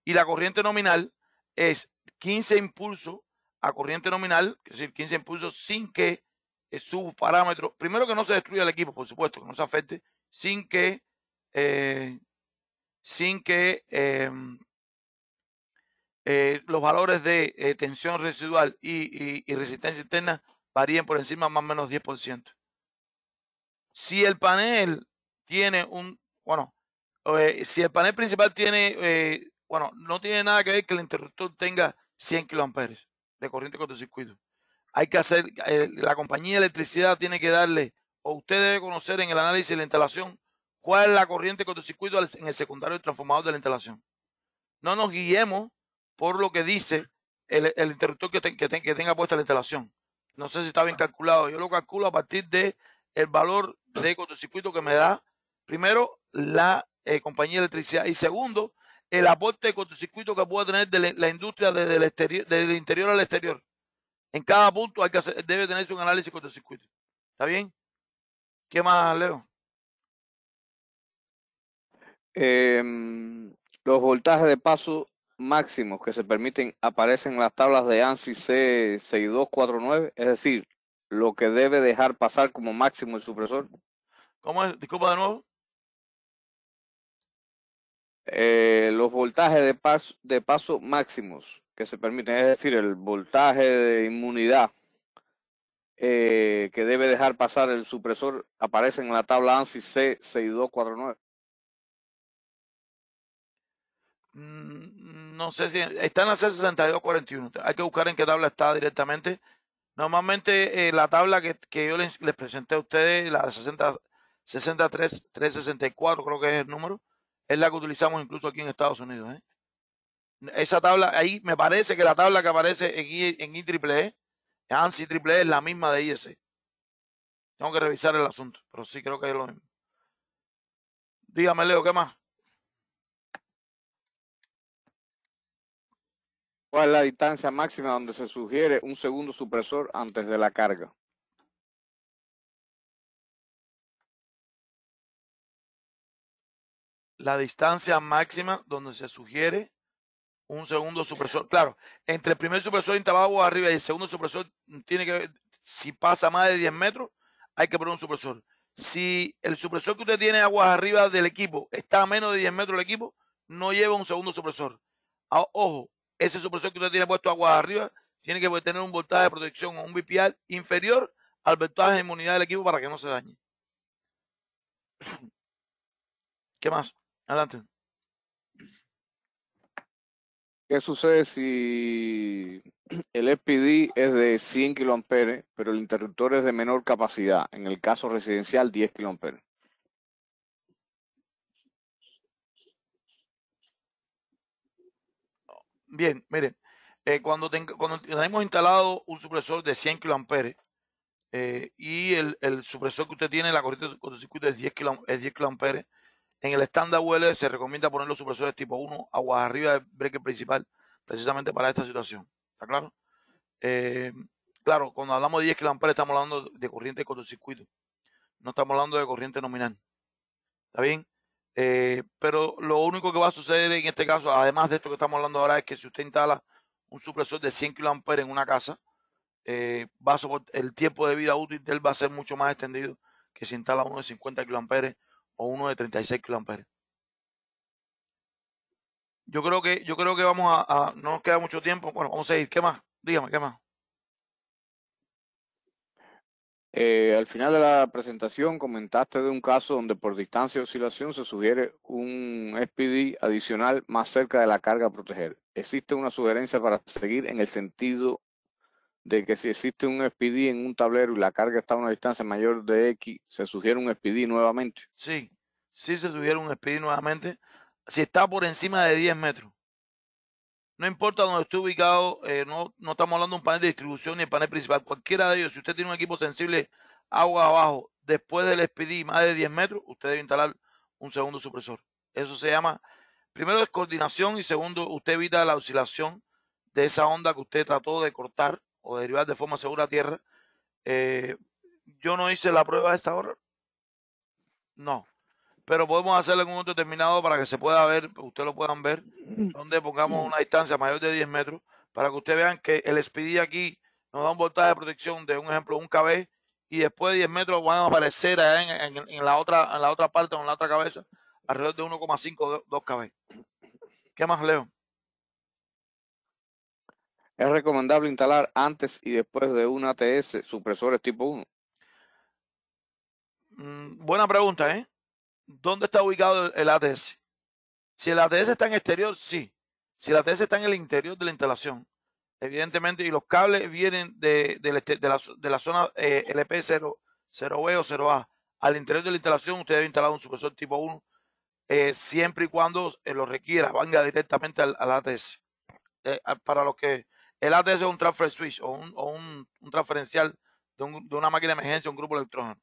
Speaker 1: Y la corriente nominal es 15 impulsos a corriente nominal, es decir, 15 impulsos sin que eh, su parámetro, primero que no se destruya el equipo, por supuesto, que no se afecte, sin que, eh, sin que eh, los valores de eh, tensión residual y, resistencia interna varían por encima más o menos 10%. Si el panel tiene un, bueno, eh, si el panel principal tiene, bueno, no tiene nada que ver que el interruptor tenga 100 kiloamperes de corriente con Hay que hacer, la compañía de electricidad tiene que darle, o usted debe conocer en el análisis de la instalación, cuál es la corriente con en el secundario transformador de la instalación. No nos guiemos por lo que dice el, interruptor que, tenga puesta la instalación. No sé si está bien ah. calculado. Yo lo calculo a partir de el valor de cortocircuito que me da, primero, la eh, compañía de electricidad y segundo, el aporte de cortocircuito que pueda tener de la, industria desde el, interior al exterior. En cada punto hay que debe tenerse un análisis de cortocircuito. ¿Está bien? ¿Qué más, Leo?
Speaker 2: Eh, los voltajes de paso máximos que se permiten aparecen en las tablas de ANSI C6249, es decir, lo que debe dejar pasar como máximo el supresor.
Speaker 1: ¿Cómo es? Disculpa de nuevo.
Speaker 2: Eh, los voltajes de paso, de paso máximos que se permiten, es decir, el voltaje de inmunidad eh, que debe dejar pasar el supresor aparece en la tabla ANSI C6249
Speaker 1: no sé si está en la C6241. Hay que buscar en qué tabla está directamente. Normalmente eh, la tabla que, que yo les, les, presenté a ustedes, la 60, 63, creo que es el número, es la que utilizamos incluso aquí en Estados Unidos. ¿eh? Esa tabla, ahí me parece que la tabla que aparece en, en IEEE, ANSI IEEE es la misma de IEC. Tengo que revisar el asunto, pero sí creo que es lo mismo. Dígame, Leo, ¿qué más?
Speaker 2: ¿Cuál es la distancia máxima donde se sugiere un segundo supresor antes de la carga?
Speaker 1: La distancia máxima donde se sugiere un segundo supresor. Claro, entre el primer supresor abajo arriba y el segundo supresor tiene que, si pasa más de 10 metros, hay que poner un supresor. Si el supresor que usted tiene aguas arriba del equipo está a menos de 10 metros del equipo, no lleva un segundo supresor. Ah, ojo, ese supresor que usted tiene puesto agua arriba tiene que tener un voltaje de protección o un VPR inferior al voltaje de inmunidad del equipo para que no se dañe. ¿Qué más? Adelante.
Speaker 2: ¿Qué sucede si el SPD es de 100 kA, pero el interruptor es de menor capacidad? En el caso residencial, 10 kA.
Speaker 1: Bien, miren, eh, cuando, tenemos instalado un supresor de 100 kA eh, y el, supresor que usted tiene, la corriente de cortocircuito es 10 kA, en el estándar UL se recomienda poner los supresores tipo 1 aguas arriba del breaker principal, precisamente para esta situación. ¿Está claro? Eh, claro, cuando hablamos de 10 kA estamos hablando de corriente de cortocircuito, no estamos hablando de corriente nominal. ¿Está bien? Eh, pero lo único que va a suceder en este caso, además de esto que estamos hablando ahora, es que si usted instala un supresor de 100 kA en una casa, eh, va el tiempo de vida útil de él va a ser mucho más extendido que si instala uno de 50 kA o uno de 36 kA. Yo creo que, yo creo que vamos a, a, no nos queda mucho tiempo. Bueno, vamos a ir. ¿Qué más? Dígame, ¿qué más?
Speaker 2: Eh, al final de la presentación comentaste de un caso donde por distancia de oscilación se sugiere un SPD adicional más cerca de la carga a proteger. ¿Existe una sugerencia para seguir en el sentido de que si existe un SPD en un tablero y la carga está a una distancia mayor de X, se sugiere un SPD nuevamente?
Speaker 1: Sí, sí se sugiere un SPD nuevamente si está por encima de 10 metros. No importa donde esté ubicado, eh, no, no estamos hablando de un panel de distribución ni el panel principal. Cualquiera de ellos, si usted tiene un equipo sensible agua abajo, después del SPD más de 10 metros, usted debe instalar un segundo supresor. Eso se llama, primero es coordinación y segundo, usted evita la oscilación de esa onda que usted trató de cortar o derivar de forma segura a tierra. Eh, yo no hice la prueba de esta hora. No, pero podemos hacerlo en un momento determinado para que se pueda ver, ustedes lo puedan ver, donde pongamos una distancia mayor de 10 metros, para que ustedes vean que el SPD aquí nos da un voltaje de protección de, un ejemplo, un KB, y después de 10 metros van a aparecer allá en, la, otra, en la otra parte, en la otra cabeza, alrededor de 1,5, 2 KB. ¿Qué más, Leo?
Speaker 2: Es recomendable instalar antes y después de un ATS supresores tipo 1.
Speaker 1: Mm, buena pregunta, ¿eh? dónde está ubicado el ATS. Si el ATS está en exterior, sí. Si el ATS está en el interior de la instalación, evidentemente, y los cables vienen de, este, la, zona eh, LP0, b o 0A, al interior de la instalación, usted debe instalar un supresor tipo 1, eh, siempre y cuando eh, lo requiera, venga directamente al, ATS. para los que el ATS es un transfer switch o un, transferencial de, una máquina de emergencia, un grupo electrónico.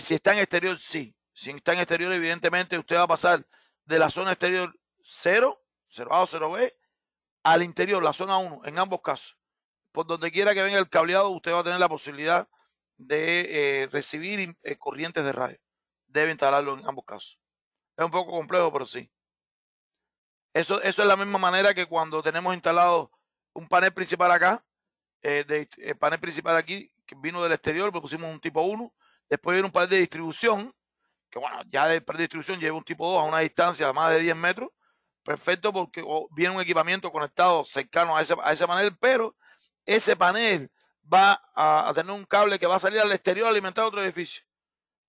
Speaker 1: si está en exterior, sí. Si está en exterior, evidentemente usted va a pasar de la zona exterior 0, 0 A o 0B, al interior, la zona 1, en ambos casos. Por donde quiera que venga el cableado, usted va a tener la posibilidad de eh, recibir eh, corrientes de radio. Debe instalarlo en ambos casos. Es un poco complejo, pero sí. Eso, eso es la misma manera que cuando tenemos instalado un panel principal acá, eh, de, el panel principal aquí, que vino del exterior, pues pusimos un tipo 1. Después viene un panel de distribución, bueno, ya de predistribución lleva un tipo 2 a una distancia de más de 10 metros, perfecto porque viene un equipamiento conectado cercano a ese, a ese panel, pero ese panel va a, tener un cable que va a salir al exterior a alimentar otro edificio.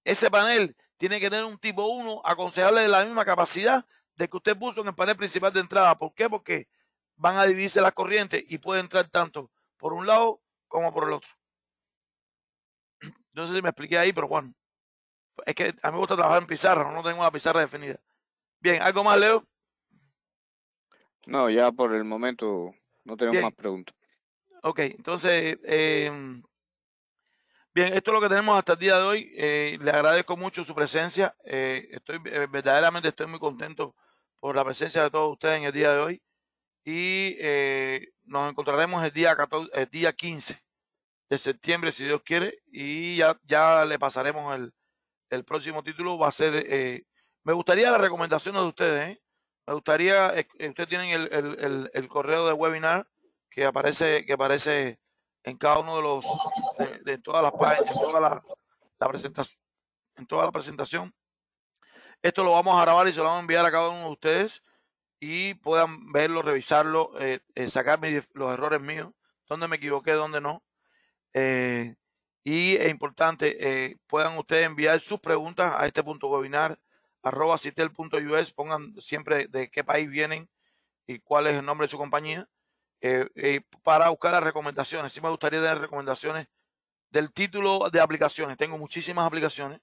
Speaker 1: Ese panel tiene que tener un tipo 1 aconsejable de la misma capacidad de que usted puso en el panel principal de entrada. ¿Por qué? Porque van a dividirse las corrientes y puede entrar tanto por un lado como por el otro. No sé si me expliqué ahí, pero bueno. Es que a mí me gusta trabajar en pizarra, no tengo una pizarra definida. Bien, ¿algo más, Leo?
Speaker 2: No, ya por el momento no tenemos más preguntas.
Speaker 1: Ok, entonces, eh, bien, esto es lo que tenemos hasta el día de hoy. Eh, le agradezco mucho su presencia. Eh, estoy verdaderamente estoy muy contento por la presencia de todos ustedes en el día de hoy. Y nos encontraremos el día, 14, el día 15 de septiembre, si Dios quiere, y ya, ya le pasaremos el, el próximo título va a ser. Eh, me gustaría las recomendaciones de ustedes. ¿eh? Me gustaría. Eh, ustedes tienen el, el, correo de webinar que aparece, que aparece en cada uno de los. de, todas las páginas, en toda la, presentación. En toda la presentación. Esto lo vamos a grabar y se lo vamos a enviar a cada uno de ustedes y puedan verlo, revisarlo, eh, sacarme los errores míos, dónde me equivoqué, dónde no. Eh, y es importante, eh, puedan ustedes enviar sus preguntas a este punto webinar, arroba citel.us, pongan siempre de qué país vienen y cuál es el nombre de su compañía, eh, eh, para buscar las recomendaciones. Sí me gustaría dar recomendaciones del título de aplicaciones. Tengo muchísimas aplicaciones.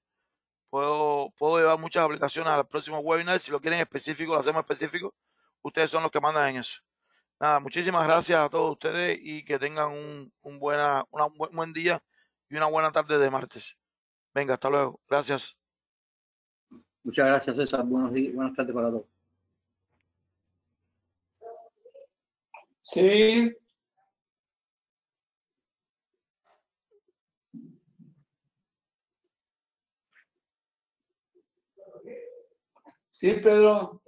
Speaker 1: Puedo, puedo llevar muchas aplicaciones al próximo webinar. Si lo quieren específico, lo hacemos específico. Ustedes son los que mandan en eso. Nada, muchísimas gracias a todos ustedes y que tengan un, un buena, un buen día y una buena tarde de martes. Venga, hasta luego. Gracias.
Speaker 2: Muchas gracias, César. Buenos días, buenas tardes para todos. Sí. Sí, Pedro.